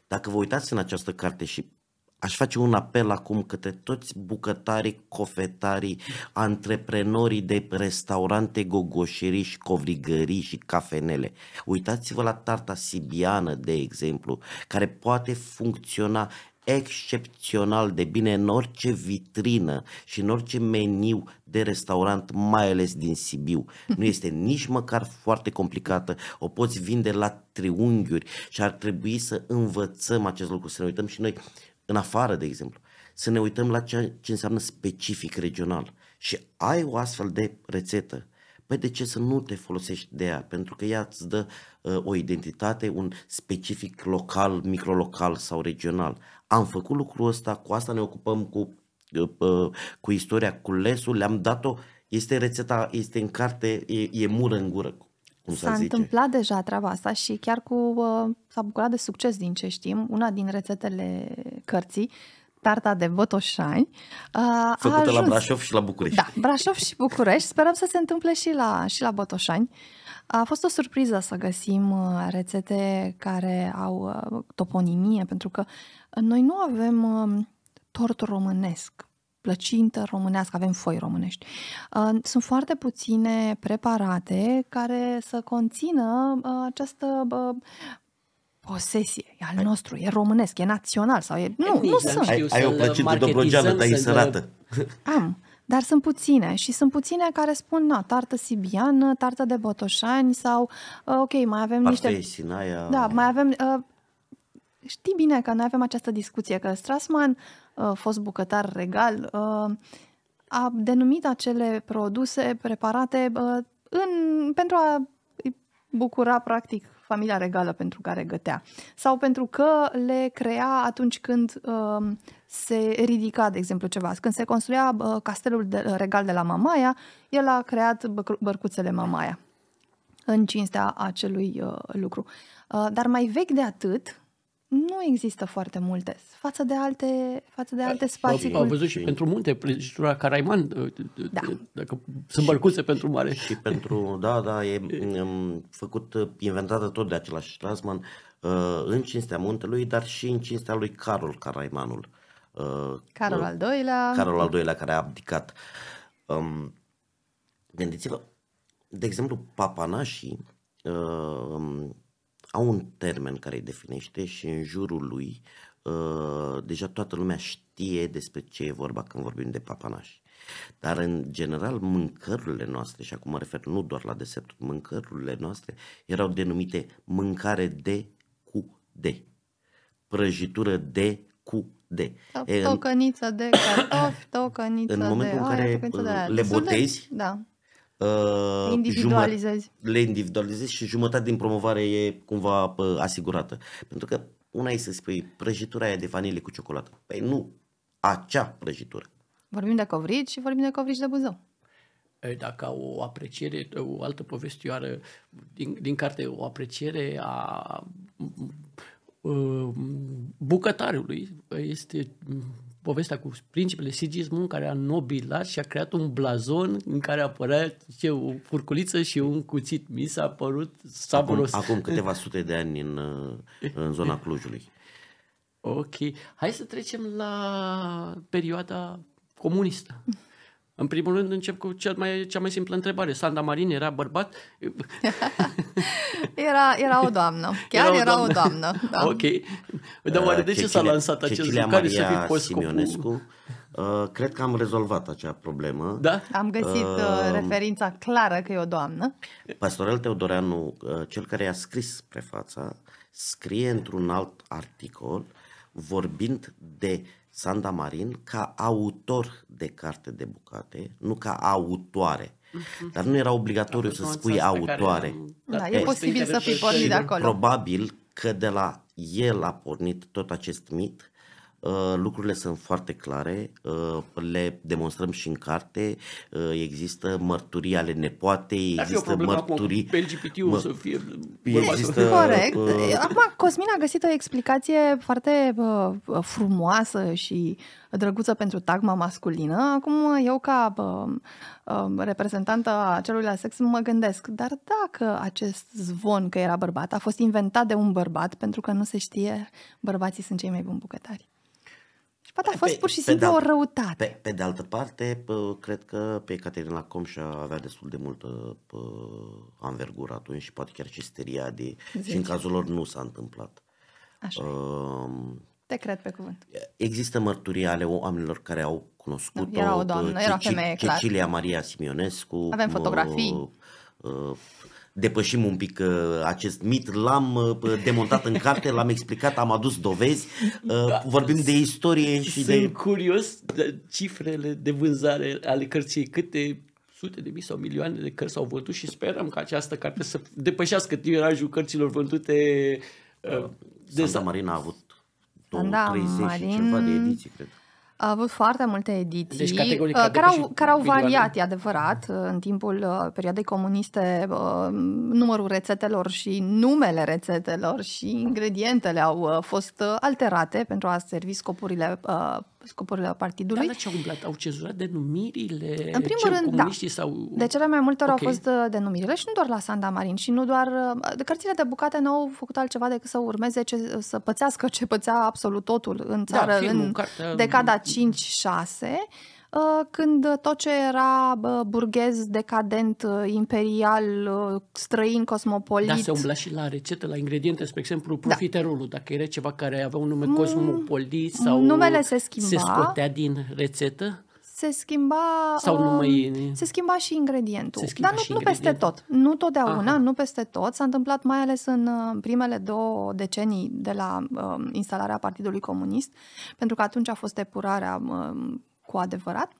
Speaker 3: dacă vă uitați în această carte și aș face un apel acum către toți bucătarii, cofetarii, antreprenorii de restaurante gogoșerii și covrigării și cafenele. Uitați-vă la tarta sibiană, de exemplu, care poate funcționa excepțional de bine în orice vitrină și în orice meniu de restaurant, mai ales din Sibiu. Nu [laughs] este nici măcar foarte complicată, o poți vinde la triunghiuri și ar trebui să învățăm acest lucru, să ne uităm și noi în afară, de exemplu, să ne uităm la ceea ce înseamnă specific regional și ai o astfel de rețetă, păi de ce să nu te folosești de ea? Pentru că ea îți dă uh, o identitate, un specific local, microlocal sau regional. Am făcut lucrul ăsta, cu asta ne ocupăm cu, uh, uh cu istoria, cu lesul, le-am dat-o, este rețeta, este în carte, e, e mură în gură cum s-a, s-a zice.
Speaker 2: întâmplat deja treaba asta și chiar cu uh, s-a bucurat de succes din ce știm. Una din rețetele cărții, tarta de botoșani, uh, Făcută a ajuns. la Brașov și la București. Da, Brașov și București. Sperăm să se întâmple și la, și la botoșani. A fost o surpriză să găsim uh, rețete care au uh, toponimie, pentru că noi nu avem um, tort românesc plăcintă românească, avem foi românești. Uh, sunt foarte puține preparate care să conțină uh, această uh, posesie, e al nostru, e românesc, e național sau e... Exact. Nu, nu
Speaker 3: sunt. Ai, ai o plăcintă dobrogeană, dar e sărată.
Speaker 2: [laughs] Am dar sunt puține și sunt puține care spun, na, tartă sibiană, tartă de botoșani sau, ok, mai avem niște. niște... Sinaia. Da, mai avem... Uh, știi bine că noi avem această discuție, că Strasman fost bucătar regal, a denumit acele produse preparate în, pentru a bucura practic familia regală pentru care gătea sau pentru că le crea atunci când uh, se ridica, de exemplu, ceva. Când se construia uh, castelul de, regal de la Mamaia, el a creat bărcuțele Mamaia în cinstea acelui uh, lucru. Uh, dar mai vechi de atât, nu există foarte multe față de alte, față de da, alte spații. Au văzut și
Speaker 1: pentru munte, prăjitura Caraiman, da. dacă sunt bărcuțe pentru mare. Și pentru, da, da, e,
Speaker 3: făcut, inventată tot de același Strasman uh, în cinstea muntelui, dar și în cinstea lui Carol Caraimanul. Uh, Carol al
Speaker 2: doilea. Carol al
Speaker 3: doilea care a abdicat. Um, gândiți-vă, de exemplu, papanașii uh, au un termen care îi definește și în jurul lui uh, deja toată lumea știe despre ce e vorba când vorbim de papanași. Dar în general mâncărurile noastre, și acum mă refer nu doar la desertul, mâncărurile noastre erau denumite mâncare de cu de. Prăjitură de cu de.
Speaker 2: Tocăniță de cartofi, [coughs] tocăniță de... În momentul de în care aia, uh, le botezi, da
Speaker 3: Uh, individualizezi. Jumătate, Le individualizezi și jumătate din promovare e cumva uh, asigurată. Pentru că una e să spui prăjitura aia de vanilie cu ciocolată. Păi nu, acea prăjitură.
Speaker 2: Vorbim de covrici și vorbim de covrici de Buzău.
Speaker 1: Eh, dacă o apreciere, o altă povestioară din, din carte, o apreciere a mm, mm, mm, bucătarului este povestea cu principele Sigismund care a nobilat și a creat un blazon în care apărea ce, o furculiță și un cuțit. Mi s-a părut saboros. Acum, acum câteva
Speaker 3: sute de ani în, uh, în zona Clujului.
Speaker 1: Ok. Hai să trecem la perioada comunistă. În primul rând încep cu cel mai, cea mai simplă întrebare. Sanda Marin era bărbat?
Speaker 2: [laughs] era, era o doamnă. Chiar era o era doamnă. O doamnă [laughs] da. Ok.
Speaker 1: Dar oare de ce s-a lansat acest lucru? Care să fie Simionescu
Speaker 3: Uh, cred că am rezolvat acea problemă. Da? Am găsit uh, uh referința
Speaker 2: clară că e o doamnă.
Speaker 3: Pastorel Teodoreanu, uh, cel care a scris prefața, scrie într-un alt articol vorbind de Sanda Marin ca autor de carte de bucate, nu ca autoare. Mhm. Dar nu era obligatoriu să spui autoare. Da, e posibil să fii pornit de acolo. Probabil că de la el a pornit tot acest mit Uh, lucrurile sunt foarte clare, uh, le demonstrăm și în carte, uh, există mărturii ale nepoatei, există mărturii... Pe lgbt mă, să
Speaker 1: fie... Există, Corect. Uh... Acum,
Speaker 2: Cosmin a găsit o explicație foarte uh, frumoasă și drăguță pentru tagma masculină. Acum, eu ca uh, reprezentantă a celuilalt sex mă gândesc, dar dacă acest zvon că era bărbat a fost inventat de un bărbat pentru că nu se știe, bărbații sunt cei mai buni bucătari.
Speaker 3: Da, a fost pe, pur și simplu o răutate. Pe, pe de altă parte, pă, cred că pe Caterina Comșa avea destul de multă pă, anvergură atunci și poate chiar steria de... Zici. Și în cazul lor nu s-a întâmplat. Așa. Uh,
Speaker 2: te cred pe cuvânt.
Speaker 3: Există mărturii ale oamenilor care au cunoscut-o. era o doamnă, era o femeie, clar. Cecilia Maria Simionescu. Avem fotografii. Uh, uh, depășim un pic uh, acest mit. L-am uh, demontat în carte, l-am explicat, am adus dovezi.
Speaker 1: Uh, da, Vorbim de istorie și sunt de... Sunt curios de cifrele de vânzare ale cărții. Câte sute de mii sau milioane de cărți au vândut și sperăm că această carte să depășească tirajul cărților vândute da. de Santa Marina a avut
Speaker 2: 30 Marin... și ceva de ediții, cred. A avut foarte multe ediții deci, uh, care, au, care au variat, e adevărat, uh, în timpul uh, perioadei comuniste, numărul rețetelor și numele rețetelor și ingredientele au fost alterate pentru a servi scopurile scopurile partidului. Dar ce au
Speaker 1: umblat? Au cezurat denumirile? În primul rând, da. Sau... De
Speaker 2: cele mai multe ori okay. au fost uh, denumirile și nu doar la Sanda Marin și nu doar... Uh, cărțile de bucate n au făcut altceva decât să urmeze, ce, uh, să pățească ce pățea absolut totul în da, țară da, filmul, în cartea... decada 5-6 Uh, când tot ce era burghez, decadent, uh, imperial, uh, străin, cosmopolit...
Speaker 1: Da, se umbla și la rețetă, la ingrediente, spre exemplu, da. profiterolul, da. dacă era ceva care avea un nume mm, cosmopolit sau... Numele se schimba. Se scotea din rețetă?
Speaker 2: se schimba sau nu mai... se schimba și ingredientul. Se schimba Dar nu, nu peste tot. Nu totdeauna, Aha. nu peste tot. S-a întâmplat mai ales în primele două decenii de la uh, instalarea Partidului Comunist, pentru că atunci a fost epurarea uh, cu adevărat,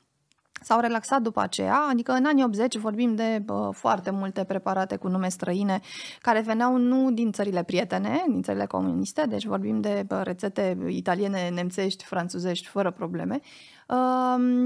Speaker 2: s-au relaxat după aceea, adică în anii 80 vorbim de bă, foarte multe preparate cu nume străine care veneau nu din țările prietene, din țările comuniste, deci vorbim de bă, rețete italiene, nemțești, franțuzești, fără probleme,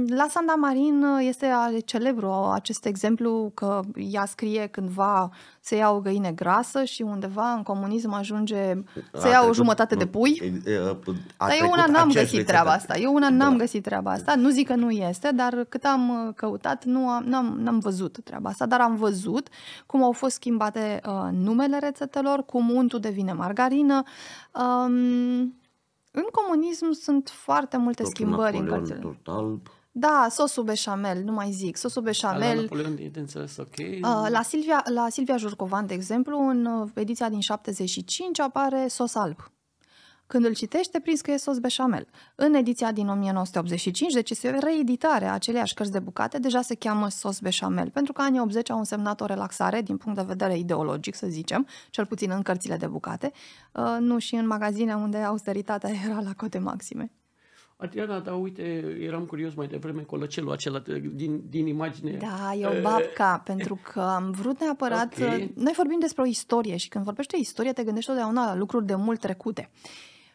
Speaker 2: la Sanda Marin uh, este celebru uh, acest exemplu că ea scrie cândva să ia o găină grasă și undeva în comunism ajunge
Speaker 3: să ia o jumătate de pui. Uh, a Dar eu una n-am găsit treaba asta.
Speaker 2: Eu una n-am da. găsit treaba asta. Nu zic că nu este, dar cât am căutat, nu am, n-am, n-am văzut treaba asta, dar am văzut cum au fost schimbate uh, numele rețetelor, cum untul devine margarină. Um, în comunism sunt foarte multe Totul schimbări în cărțile. Alb. Da, sosul beșamel, nu mai zic, sosul beșamel. La
Speaker 1: Napoleon e de înțeles, ok. La
Speaker 2: Silvia, la Silvia Jurcovan, de exemplu, în uh, ediția din 75 apare sos alb. Când îl citește, prins că e sos beșamel. În ediția din 1985, deci este a aceleiași cărți de bucate, deja se cheamă sos beșamel, pentru că anii 80 au însemnat o relaxare din punct de vedere ideologic, să zicem, cel puțin în cărțile de bucate, uh, nu și în magazine unde austeritatea [laughs] era la cote maxime.
Speaker 1: Adriana, dar uite, eram curios mai devreme colăcelul acela din, din imagine. Da, e o eh, babca,
Speaker 2: e... Eh. pentru că am vrut neapărat... Okay. Noi vorbim despre o istorie și când vorbești de istorie te gândești totdeauna la lucruri de mult trecute.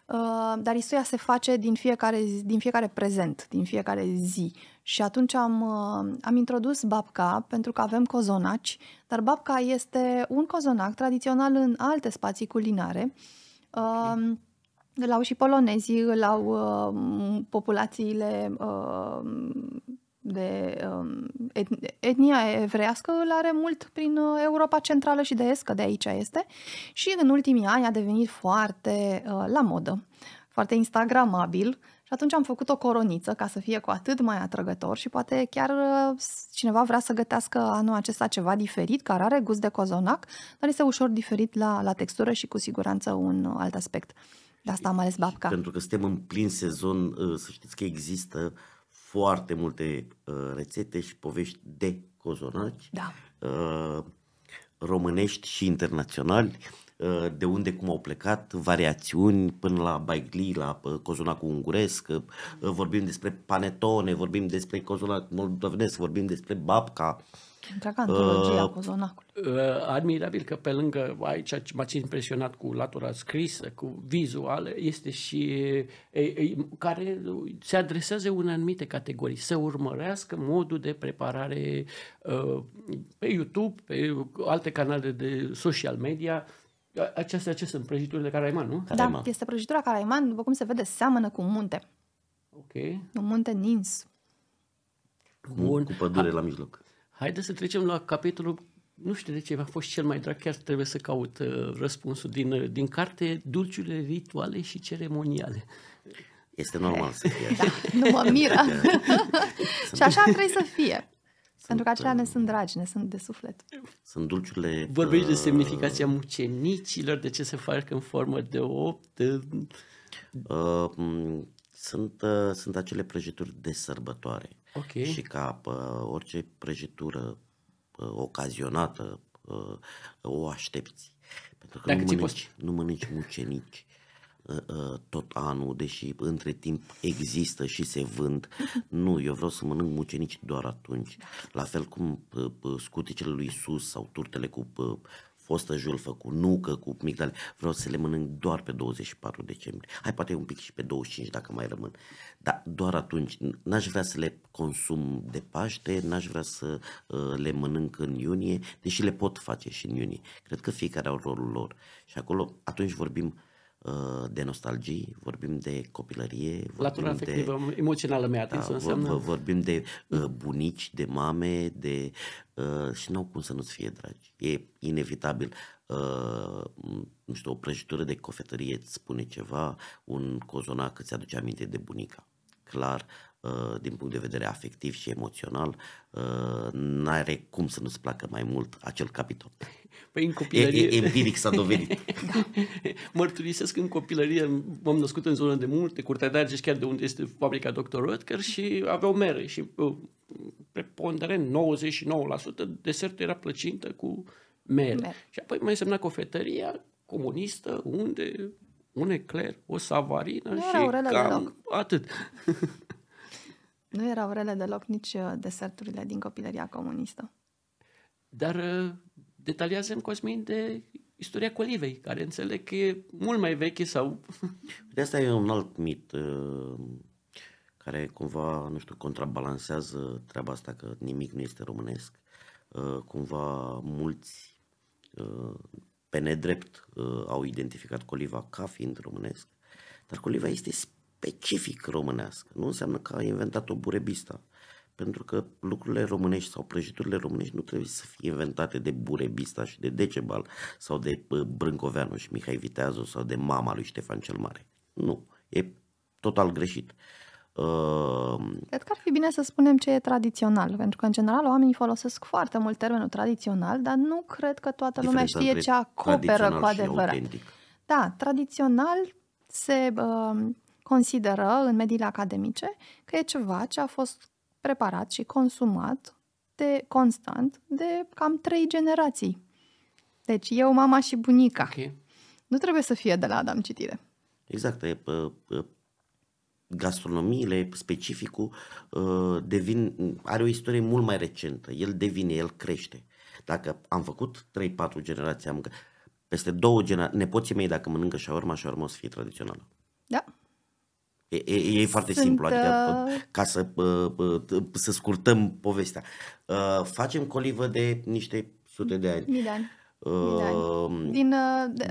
Speaker 2: Ă, dar istoria se face din fiecare, din fiecare prezent, din fiecare zi. Și atunci am, ă, am introdus babca pentru că avem cozonaci, dar babca este un cozonac tradițional în alte spații culinare. Okay. Ă, îl au și polonezii, îl au populațiile de um, etnia evrească îl are mult prin uh, Europa Centrală și de Est, că de aici este, și în ultimii ani a devenit foarte uh, la modă, foarte instagramabil și atunci am făcut o coroniță ca să fie cu atât mai atrăgător și poate chiar uh, cineva vrea să gătească anul acesta ceva diferit, care are gust de cozonac, dar este ușor diferit la, la textură și cu siguranță un alt aspect. De asta am ales babca. Pentru
Speaker 3: că suntem în plin sezon, să știți că există uh, foarte multe uh, rețete și povești de cozonaci da. uh, românești și internaționali. Eh, de unde cum au plecat, variațiuni până la baigli, la cozonacul unguresc, eh, eh, vorbim despre panetone, vorbim despre cozonac moldovenesc, vorbim despre babca. uh,
Speaker 2: Uh,
Speaker 1: admirabil că pe lângă aici m-ați impresionat cu latura scrisă, cu vizuală, este și e, e, care se adresează unei anumite categorii, să urmărească modul de preparare uh, pe YouTube, pe alte canale de social media, Acestea ce sunt? Prăjiturile Caraiman, nu? Da, Caraiman.
Speaker 2: este prăjitura Caraiman, după cum se vede, seamănă cu un munte. Ok. Un munte nins.
Speaker 1: Bun. Cu pădure ha- la mijloc. Haideți să trecem la capitolul nu știu de ce a fost cel mai drag, chiar trebuie să caut uh, răspunsul din, uh, din carte Dulciurile rituale și ceremoniale. Este normal să fie [laughs] Da,
Speaker 3: nu mă
Speaker 2: miră. [laughs] Da. [laughs] și așa trebuie să fie. Pentru că acelea ne sunt dragi, ne sunt de suflet.
Speaker 1: Sunt dulciurile... Vorbești de uh, semnificația mucenicilor, de ce se fac în formă de opt. Uh,
Speaker 3: sunt, uh, sunt acele prăjituri de sărbătoare. Okay. Și ca uh, orice prăjitură uh, ocazionată, uh, o aștepți.
Speaker 1: Pentru că Dacă nu, mănânci,
Speaker 3: nu mănânci mucenici. Uh, uh, tot anul, deși între timp există și se vând. [laughs] Nu, eu vreau să mănânc mucenici doar atunci. La fel cum uh, scuticele lui sus sau turtele cu fostă julfă, cu nucă, cu migdale, vreau să le mănânc doar pe 24 decembrie. Hai, poate un pic și pe 25 dacă mai rămân. Dar doar atunci, n-aș vrea să le consum de Paște, n-aș vrea să uh, le mănânc în iunie, deși le pot face și în iunie. Cred că fiecare au rolul lor. Și acolo, atunci vorbim Uh, de nostalgii, vorbim de copilărie, vorbim de,
Speaker 1: emoțională mea atins, da, înseamnă...
Speaker 3: Vorbim de uh, bunici, de mame, de uh, și nu au cum să nu-ți fie dragi. E inevitabil. Nu știu, o prăjitură de cofetărie îți spune ceva, un cozonac îți aduce aminte de bunica. Clar, uh, Uh, din punct de vedere afectiv și emoțional, uh, n-are cum să nu-ți placă mai mult acel capitol. Păi în copilărie... E, e, empiric s-a dovedit.
Speaker 1: [laughs] da. Mărturisesc în copilărie, m-am născut în zonă de multe Curtea de Argeș, chiar de unde este fabrica Dr. Rutger și aveau mere și preponderent 99% desertul era plăcintă cu mere. mere. Și apoi mai semna cofetăria comunistă unde un ecler, o savarină nu și cam atât. [laughs]
Speaker 2: Nu erau rele deloc nici uh, deserturile
Speaker 1: din copilăria comunistă. Dar uh, detaliază în Cosmin de istoria colivei, care înțeleg că e mult mai veche sau...
Speaker 3: [laughs] De asta e un alt mit uh, care cumva, nu știu, contrabalansează treaba asta că nimic nu este românesc. Cumva mulți pe nedrept au identificat coliva ca fiind românesc, dar coliva este spiritual specific românească. Nu înseamnă că a inventat o burebista. Pentru că lucrurile românești sau prăjiturile românești nu trebuie să fie inventate de burebista și de Decebal sau de Brâncoveanu și Mihai Viteazu sau de mama lui Ștefan cel Mare. Nu, e total greșit. Ă, cred
Speaker 2: că ar fi bine să spunem ce e tradițional, pentru că în general oamenii folosesc foarte mult termenul tradițional, dar nu cred că toată lumea știe ce acoperă cu adevărat. Da, tradițional se uh, consideră în mediile academice că e ceva ce a fost preparat și consumat de constant de cam trei generații. Deci eu, mama și bunica. Okay. Nu trebuie să fie de la Adam citire.
Speaker 3: Exact. E, pă, gastronomiile, specificul, devin, are o istorie mult mai recentă. El devine, el crește. Dacă am făcut 3-4 generații, am, peste două generații, nepoții mei dacă mănâncă șaorma, șaorma o să fie tradițională. E, e, e foarte Sunt, simplu, adică uh, ca să, uh, uh, să scurtăm povestea. Facem colivă de niște sute de ani. Mii de ani. Uh, din
Speaker 2: din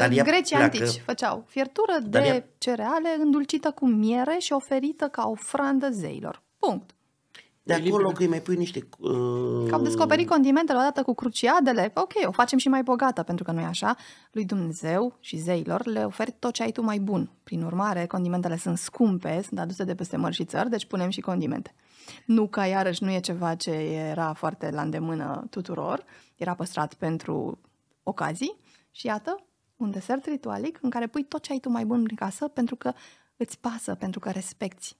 Speaker 2: uh, pleacă, antici făceau fiertură de cereale îndulcită cu miere și oferită ca ofrandă zeilor. Punct.
Speaker 3: De e acolo liber. că îi mai pui niște...
Speaker 1: Uh... Că am descoperit
Speaker 2: condimentele odată cu cruciadele. Ok, o facem și mai bogată, pentru că nu e așa. Lui Dumnezeu și zeilor le oferi tot ce ai tu mai bun. Prin urmare, condimentele sunt scumpe, sunt aduse de peste mări și țări, deci punem și condimente. Nu ca iarăși nu e ceva ce era foarte la îndemână tuturor, era păstrat pentru ocazii și iată un desert ritualic în care pui tot ce ai tu mai bun în casă pentru că îți pasă, pentru că respecti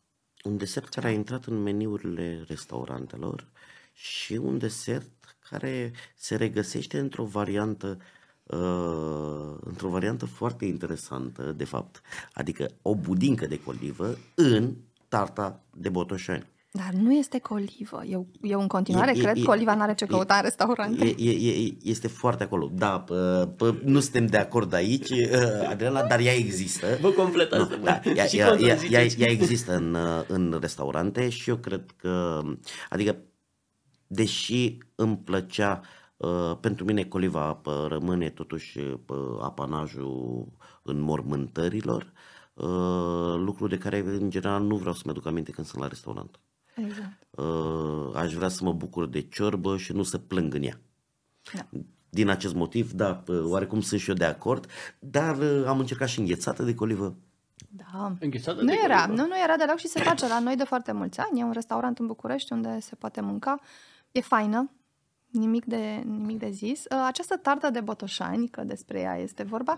Speaker 3: un desert care a da. intrat în meniurile restaurantelor și un desert care se regăsește într-o variantă uh, într-o variantă foarte interesantă, de fapt, adică o budincă de colivă în tarta de botoșani.
Speaker 2: Dar nu este că olivă. Eu, eu în continuare e, cred e, că oliva nu are ce căuta e, în restaurant. E,
Speaker 3: e, este foarte acolo. Da, pă, pă, nu suntem de acord aici, uh, Adela, dar ea există. Vă completați. Nu, da, ea, [laughs] ea, ea, ea, ea există în, uh, în restaurante și eu cred că, adică, deși îmi plăcea, uh, pentru mine coliva pă, rămâne totuși pă, apanajul mormântărilor, lucru de care în general nu vreau să-mi aduc aminte când sunt la restaurant. Exact. Uh, aș vrea să mă bucur de ciorbă și nu să plâng în ea. Da. Din acest motiv, da, uh, oarecum sunt și eu de acord, dar uh, am încercat și înghețată de colivă.
Speaker 1: Da. Înghețată nu de era, colivă.
Speaker 2: nu, nu era deloc și se face la noi de foarte mulți ani. E un restaurant în București unde se poate mânca. E faină, nimic de, nimic de zis. Această tartă de botoșani, că despre ea este vorba,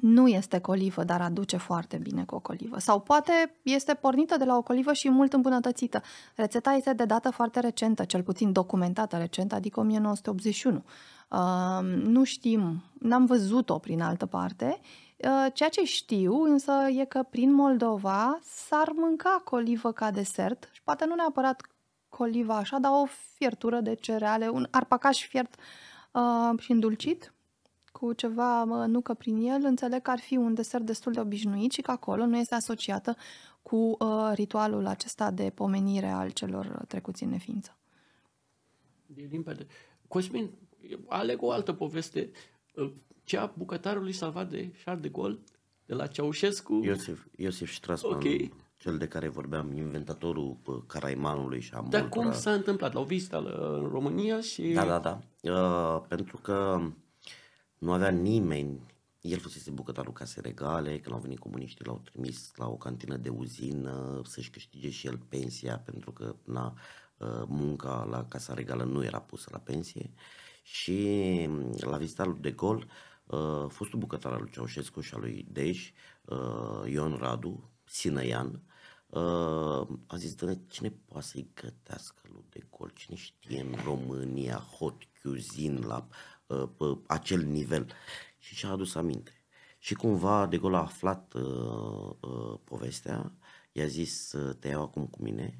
Speaker 2: nu este colivă, dar aduce foarte bine cu o colivă. Sau poate este pornită de la o colivă și mult îmbunătățită. Rețeta este de dată foarte recentă, cel puțin documentată recent, adică 1981. Uh, nu știm, n-am văzut-o prin altă parte. Uh, ceea ce știu însă e că prin Moldova s-ar mânca colivă ca desert și poate nu neapărat coliva așa, dar o fiertură de cereale, un arpacaș fiert uh, și îndulcit, cu ceva nucă prin el, înțeleg că ar fi un desert destul de obișnuit și că acolo nu este asociată cu uh, ritualul acesta de pomenire al celor trecuți în neființă.
Speaker 1: E limpede. Cosmin, aleg o altă poveste, uh, cea bucătarului salvat de Charles de Gaulle, de la Ceaușescu. Iosif,
Speaker 3: Iosif Strasman, okay. cel de care vorbeam, inventatorul uh, Caraimanului și a Dar cum s-a
Speaker 1: întâmplat? La o vizită uh, în România și... Da, da, da.
Speaker 3: Uh, pentru că nu avea nimeni. El fusese bucătarul lui case regale, când au venit comuniștii l-au trimis la o cantină de uzină să-și câștige și el pensia, pentru că na, ă, munca la Casa Regală nu era pusă la pensie. Și la vizita lui De Gaulle, ă, fostul bucătar al lui Ceaușescu și al lui Dej, ă, Ion Radu, Sinăian, Uh, a zis, dă cine poate să-i gătească lui de gol? Cine știe în România hot cuisine la Ă, pe acel nivel. Și și-a adus aminte. Și cumva de gol a aflat uh, uh, povestea, i-a zis uh, te iau acum cu mine,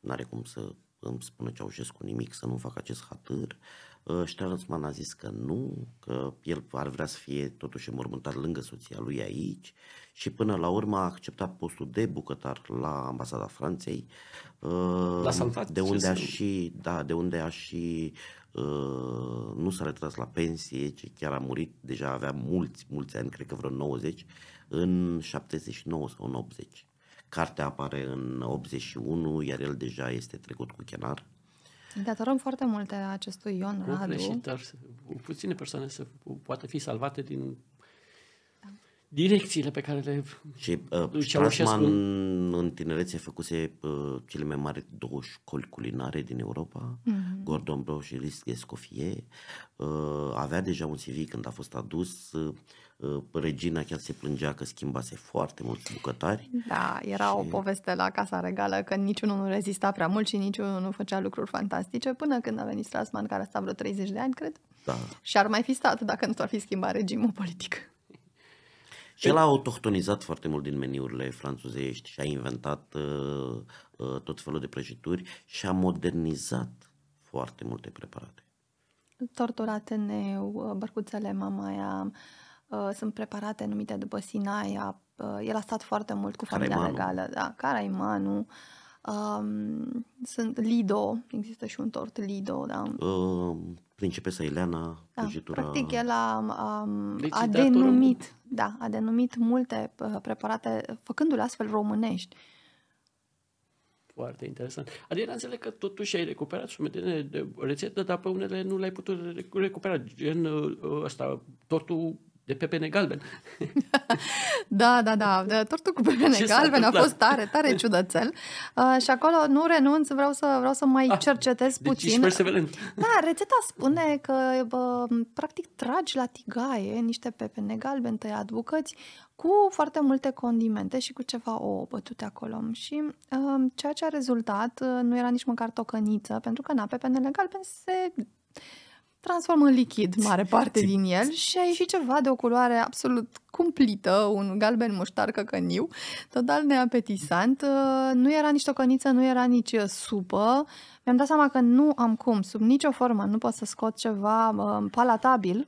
Speaker 3: n-are cum să îmi spună Ceaușescu nimic, să nu fac acest hatâr. Uh, Șternsman a zis că nu, că el ar vrea să fie totuși mormântat lângă soția lui aici și până la urmă a acceptat postul de bucătar la ambasada Franței, uh, Salvat, de unde a și, da, de unde a și uh, nu s-a retras la pensie, ci chiar a murit, deja avea mulți, mulți ani, cred că vreo 90, în 79 sau în 80. Cartea apare în 81, iar el deja este trecut cu chenar.
Speaker 2: Datorăm foarte multe acestui Ion Radu. Și, dar
Speaker 1: puține persoane să poată fi salvate din direcțiile pe care le Și uh, Strassman
Speaker 3: în tinerețe făcuse uh, cele mai mari două școli culinare din Europa, mm-hmm. Gordon Brown și Risque Scofie. Uh, avea deja un CV când a fost adus. Uh, uh, regina chiar se plângea că schimbase foarte mulți bucătari. Da, era și... o
Speaker 2: poveste la Casa Regală că niciunul nu rezista prea mult și niciunul nu făcea lucruri fantastice până când a venit Strasman, care a stat vreo 30 de ani, cred. Da. Și ar mai fi stat dacă nu s-ar fi schimbat regimul politic.
Speaker 3: Și el a autohtonizat foarte mult din meniurile franțuzești și a inventat uh, uh, tot felul de prăjituri și a modernizat foarte multe preparate.
Speaker 2: Tortura neu, uh, bărcuțele Mamaia, uh, sunt preparate numite după Sinaia, uh, el a stat foarte mult cu familia Caraimanu. legală, da, Caraimanu, uh, Um, sunt Lido, există și un tort Lido, da.
Speaker 3: Uh, Principesa Elena, da, prăjitura... Practic
Speaker 2: el a,
Speaker 1: um, a denumit,
Speaker 2: da, a denumit multe preparate, făcându-le astfel românești.
Speaker 1: Foarte interesant. Adina, înțeleg că totuși ai recuperat sumedene de rețetă, dar pe unele nu le-ai putut recupera, gen ă, ă, ăsta, tortul de pepene galben. [laughs]
Speaker 2: da, da, da, de tortul cu pepene Ce galben a fost tare, tare [laughs] ciudățel. Uh, și acolo nu renunț, vreau să, vreau să mai ah, cercetez deci puțin. perseverent. [laughs] Da, rețeta spune că bă, practic tragi la tigaie niște pepene galben tăiat bucăți cu foarte multe condimente și cu ceva ouă bătute acolo. Și uh, ceea ce a rezultat uh, nu era nici măcar tocăniță, pentru că na, pepenele galben se transformă în lichid mare parte din el și a ieșit ceva de o culoare absolut cumplită, un galben muștar căcăniu, total neapetisant. Uh, nu era nici tocăniță, nu era nici uh, supă. Mi-am dat seama că nu am cum, sub nicio formă, nu pot să scot ceva uh, palatabil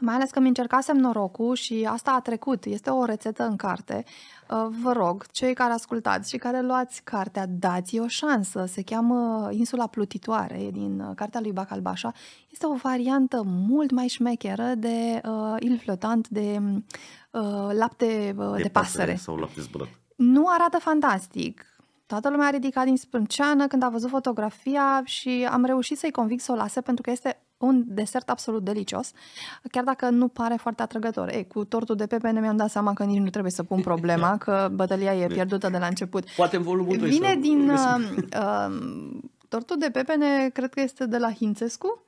Speaker 2: mai ales că mi încercasem norocul și asta a trecut. Este o rețetă în carte. Uh, vă rog, cei care ascultați și care luați cartea, dați o șansă. Se cheamă Insula Plutitoare din uh, cartea lui Bacalbașa. Este o variantă mult mai șmecheră de uh, il flotant, de uh, lapte uh, de, de pasăre. pasăre. Sau lapte zburat. Nu arată fantastic. Toată lumea a ridicat din sprânceană când a văzut fotografia și am reușit să-i convic să o lase pentru că este un desert absolut delicios, chiar dacă nu pare foarte atrăgător. Ei, cu tortul de pepene mi-am dat seama că nici nu trebuie să pun problema, [laughs] da. că bătălia e deci, pierdută de la început. Poate
Speaker 1: în volumul Vine din... Uh,
Speaker 2: uh, tortul de pepene cred că este de la Hințescu.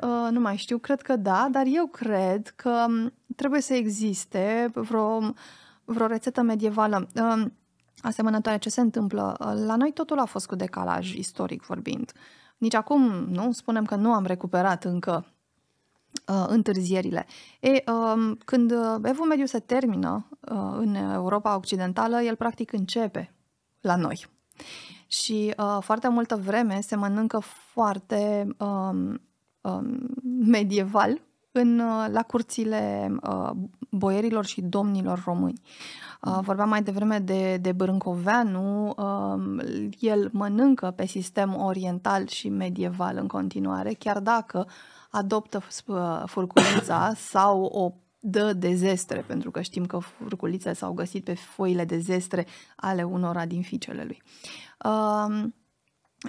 Speaker 2: Uh, nu mai știu, cred că da, dar eu cred că um, trebuie să existe vreo, vreo rețetă medievală. Uh, asemănătoare ce se întâmplă. Uh, la noi totul a fost cu decalaj, istoric vorbind. Uh, nici acum nu spunem că nu am recuperat încă uh, întârzierile. E, um, uh, când Evul Mediu se termină uh, în Europa Occidentală, el practic începe la noi. Și uh, foarte multă vreme se mănâncă foarte uh, uh, medieval în, uh, la curțile uh, boierilor și domnilor români. Uh, mm. vorbeam mai devreme de, de Brâncoveanu, uh, el mănâncă pe sistem oriental și medieval în continuare, chiar dacă adoptă uh, furculița [coughs] sau o dă de zestre, pentru că știm că furculițe s-au găsit pe foile de zestre ale unora din ficele lui. Uh,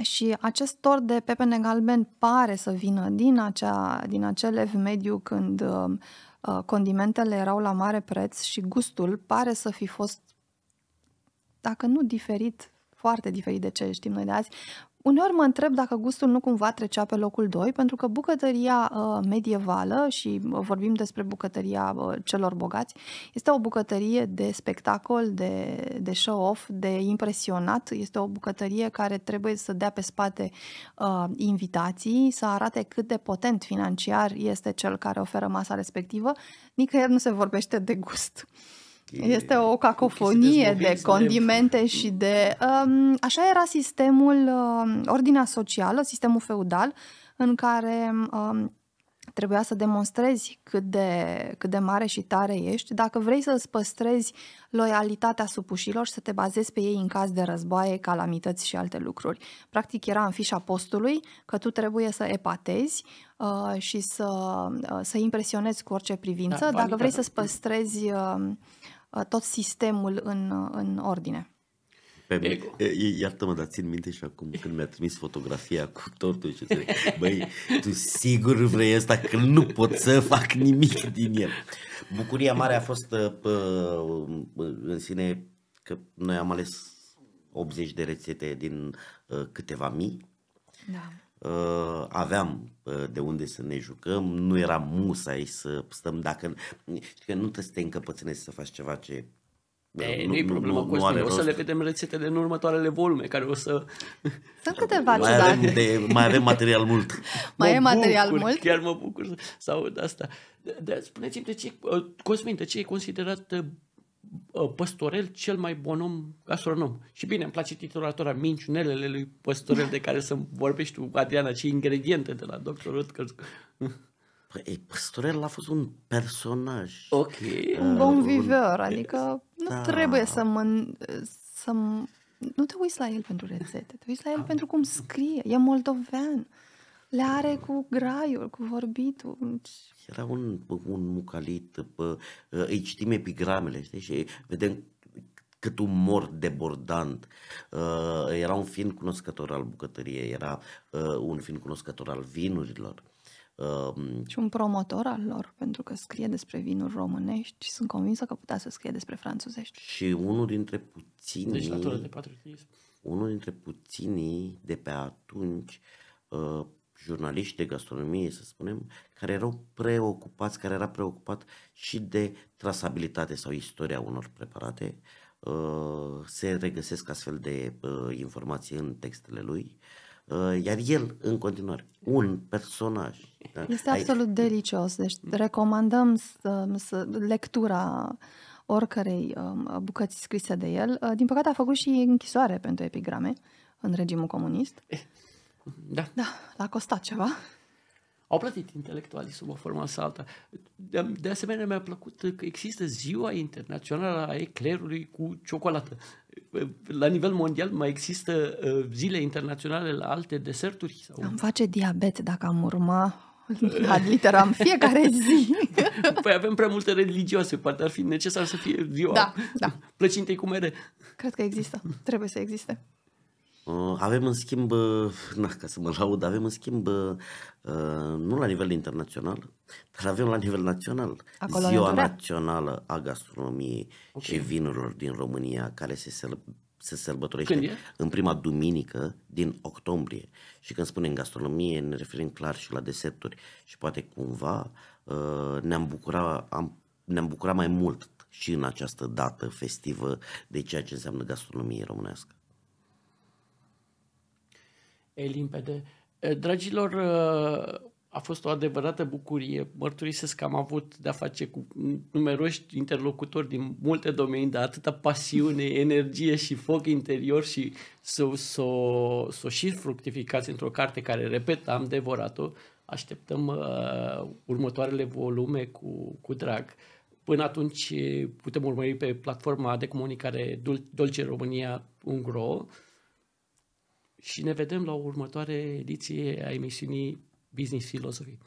Speaker 2: și acest tort de pepene galben pare să vină din, acea, din acel ev mediu când uh, uh, condimentele erau la mare preț și gustul pare să fi fost, dacă nu diferit, foarte diferit de ce știm noi de azi, Uneori mă întreb dacă gustul nu cumva trecea pe locul 2, pentru că bucătăria uh, medievală, și uh, vorbim despre bucătăria uh, celor bogați, este o bucătărie de spectacol, de, de show-off, de impresionat. Este o bucătărie care trebuie să dea pe spate uh, invitații, să arate cât de potent financiar este cel care oferă masa respectivă. Nicăieri nu se vorbește de gust. Uh, este o cacofonie de, condimente și de... Um, așa era sistemul, um, ordinea socială, sistemul feudal, în care um, trebuia să demonstrezi cât de, cât de mare și tare ești. Dacă vrei să îți păstrezi loialitatea supușilor și să te bazezi pe ei în caz de războaie, calamități și alte lucruri. Practic era în fișa postului că tu trebuie să epatezi uh, și să, uh, să impresionezi cu orice privință. Da, Dacă vrei să-ți păstrezi... Uh, Uh, tot sistemul în, uh, în ordine.
Speaker 3: Iartă-mă, dar țin minte și acum când mi-a trimis fotografia cu tortul și zic, băi, tu sigur vrei asta că nu pot să fac nimic din el. Bucuria mare a fost uh, pă, în sine că noi am ales 80 de rețete din uh, câteva mii. Da. Uh, aveam uh, de unde să ne jucăm, nu era aici să stăm dacă... Că nu trebuie să te încăpățânezi să faci ceva ce uh, E, nu, nu-i problemă, nu, asta Nu o să le
Speaker 1: vedem rețetele în următoarele volume, care o să... Sunt câteva mai ciudate. avem, de, mai avem
Speaker 3: material mult.
Speaker 1: [laughs] mai e material bucur, mult? Chiar mă bucur să aud asta. De, de, spuneți-mi, de ce, Cosmin, de ce e considerat Uh, păstorel cel mai bun om gastronom. Și bine, îmi place titulatura Minciunelele lui Păstorel de care să vorbești tu, Adriana, ce ingrediente de la Dr. Rutgers. Păi, Păstorel a fost un personaj. Ok. Uh, un bon viveur,
Speaker 2: adică nu da. trebuie să mă... Să nu te uiți la el pentru rețete, te uiți la el ah. pentru cum scrie. E moldovean. Le are cu graiul, cu vorbitul. Deci
Speaker 3: era un, un mucalit, pă, ă, îi citim epigramele, știi, și vedem cât umor debordant. Ă, era un fin cunoscător al bucătăriei, era ă, un fin cunoscător al vinurilor. Uh,
Speaker 2: și un promotor al lor, pentru că scrie despre vinuri românești și sunt convinsă că putea să scrie despre franțuzești.
Speaker 3: Și unul dintre puținii... Deci, de patriotism. Unul dintre puținii de pe atunci uh, jurnaliști de gastronomie, să spunem, care erau preocupați, care era preocupat și de trasabilitate sau istoria unor preparate, uh, se regăsesc astfel de uh, informații în textele lui. Uh, iar el, în continuare, un personaj. Da? Este absolut
Speaker 2: Ai... delicios, deci mm. recomandăm să, să lectura oricărei um, bucăți scrise de el. Din păcate a făcut și închisoare pentru epigrame în regimul comunist. [laughs] Da. Da, l-a costat ceva.
Speaker 1: Au plătit intelectualii sub o formă sau alta. De, de asemenea, mi-a plăcut că există ziua internațională a eclerului cu ciocolată. La nivel mondial mai există uh, zile internaționale la alte deserturi. Sau... Am
Speaker 2: face diabet dacă am urma la litera în fiecare zi. [laughs]
Speaker 1: Păi avem prea multe religioase, poate ar fi necesar să fie ziua da, da. plăcintei cu mere.
Speaker 2: Cred că există, trebuie să existe.
Speaker 3: Uh, avem în schimb, uh, [laughs] na, ca să mă laud, avem în schimb, uh, nu la nivel internațional, dar avem la nivel național Acolo Ziua Națională a Gastronomiei okay. și Vinurilor din România, care se sărbătorește se sărbătorește în prima duminică din octombrie. Și când spunem gastronomie, ne referim clar și la deserturi și poate cumva ne-am bucurat, am, ne-am bucurat mai mult și în această dată festivă de ceea ce înseamnă gastronomie românească
Speaker 1: e limpede. Dragilor, a fost o adevărată bucurie. Mărturisesc că am avut de-a face cu numeroși interlocutori din multe domenii, dar atâta pasiune, [laughs] energie și foc interior și să, să, să și fructificați într-o carte care, repet, am devorat-o. Așteptăm uh, următoarele volume cu, cu drag. Până atunci putem urmări pe platforma de comunicare Dolce România Ungro și ne vedem la o următoare ediție a emisiunii Business Philosophy.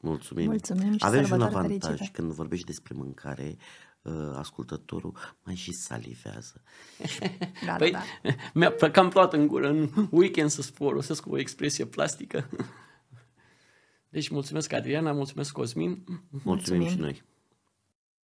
Speaker 3: Mulțumim! Mulțumim și Avem și un avantaj fericită.
Speaker 1: când vorbești despre mâncare, uh, ascultătorul mai și salivează. [laughs] da, păi, da, da. [laughs] Mi-a cam plat în gură în weekend să folosesc o expresie plastică. [laughs] Deci mulțumesc Adriana, mulțumesc Cosmin. Mulțumim, mulțumim. și
Speaker 2: noi.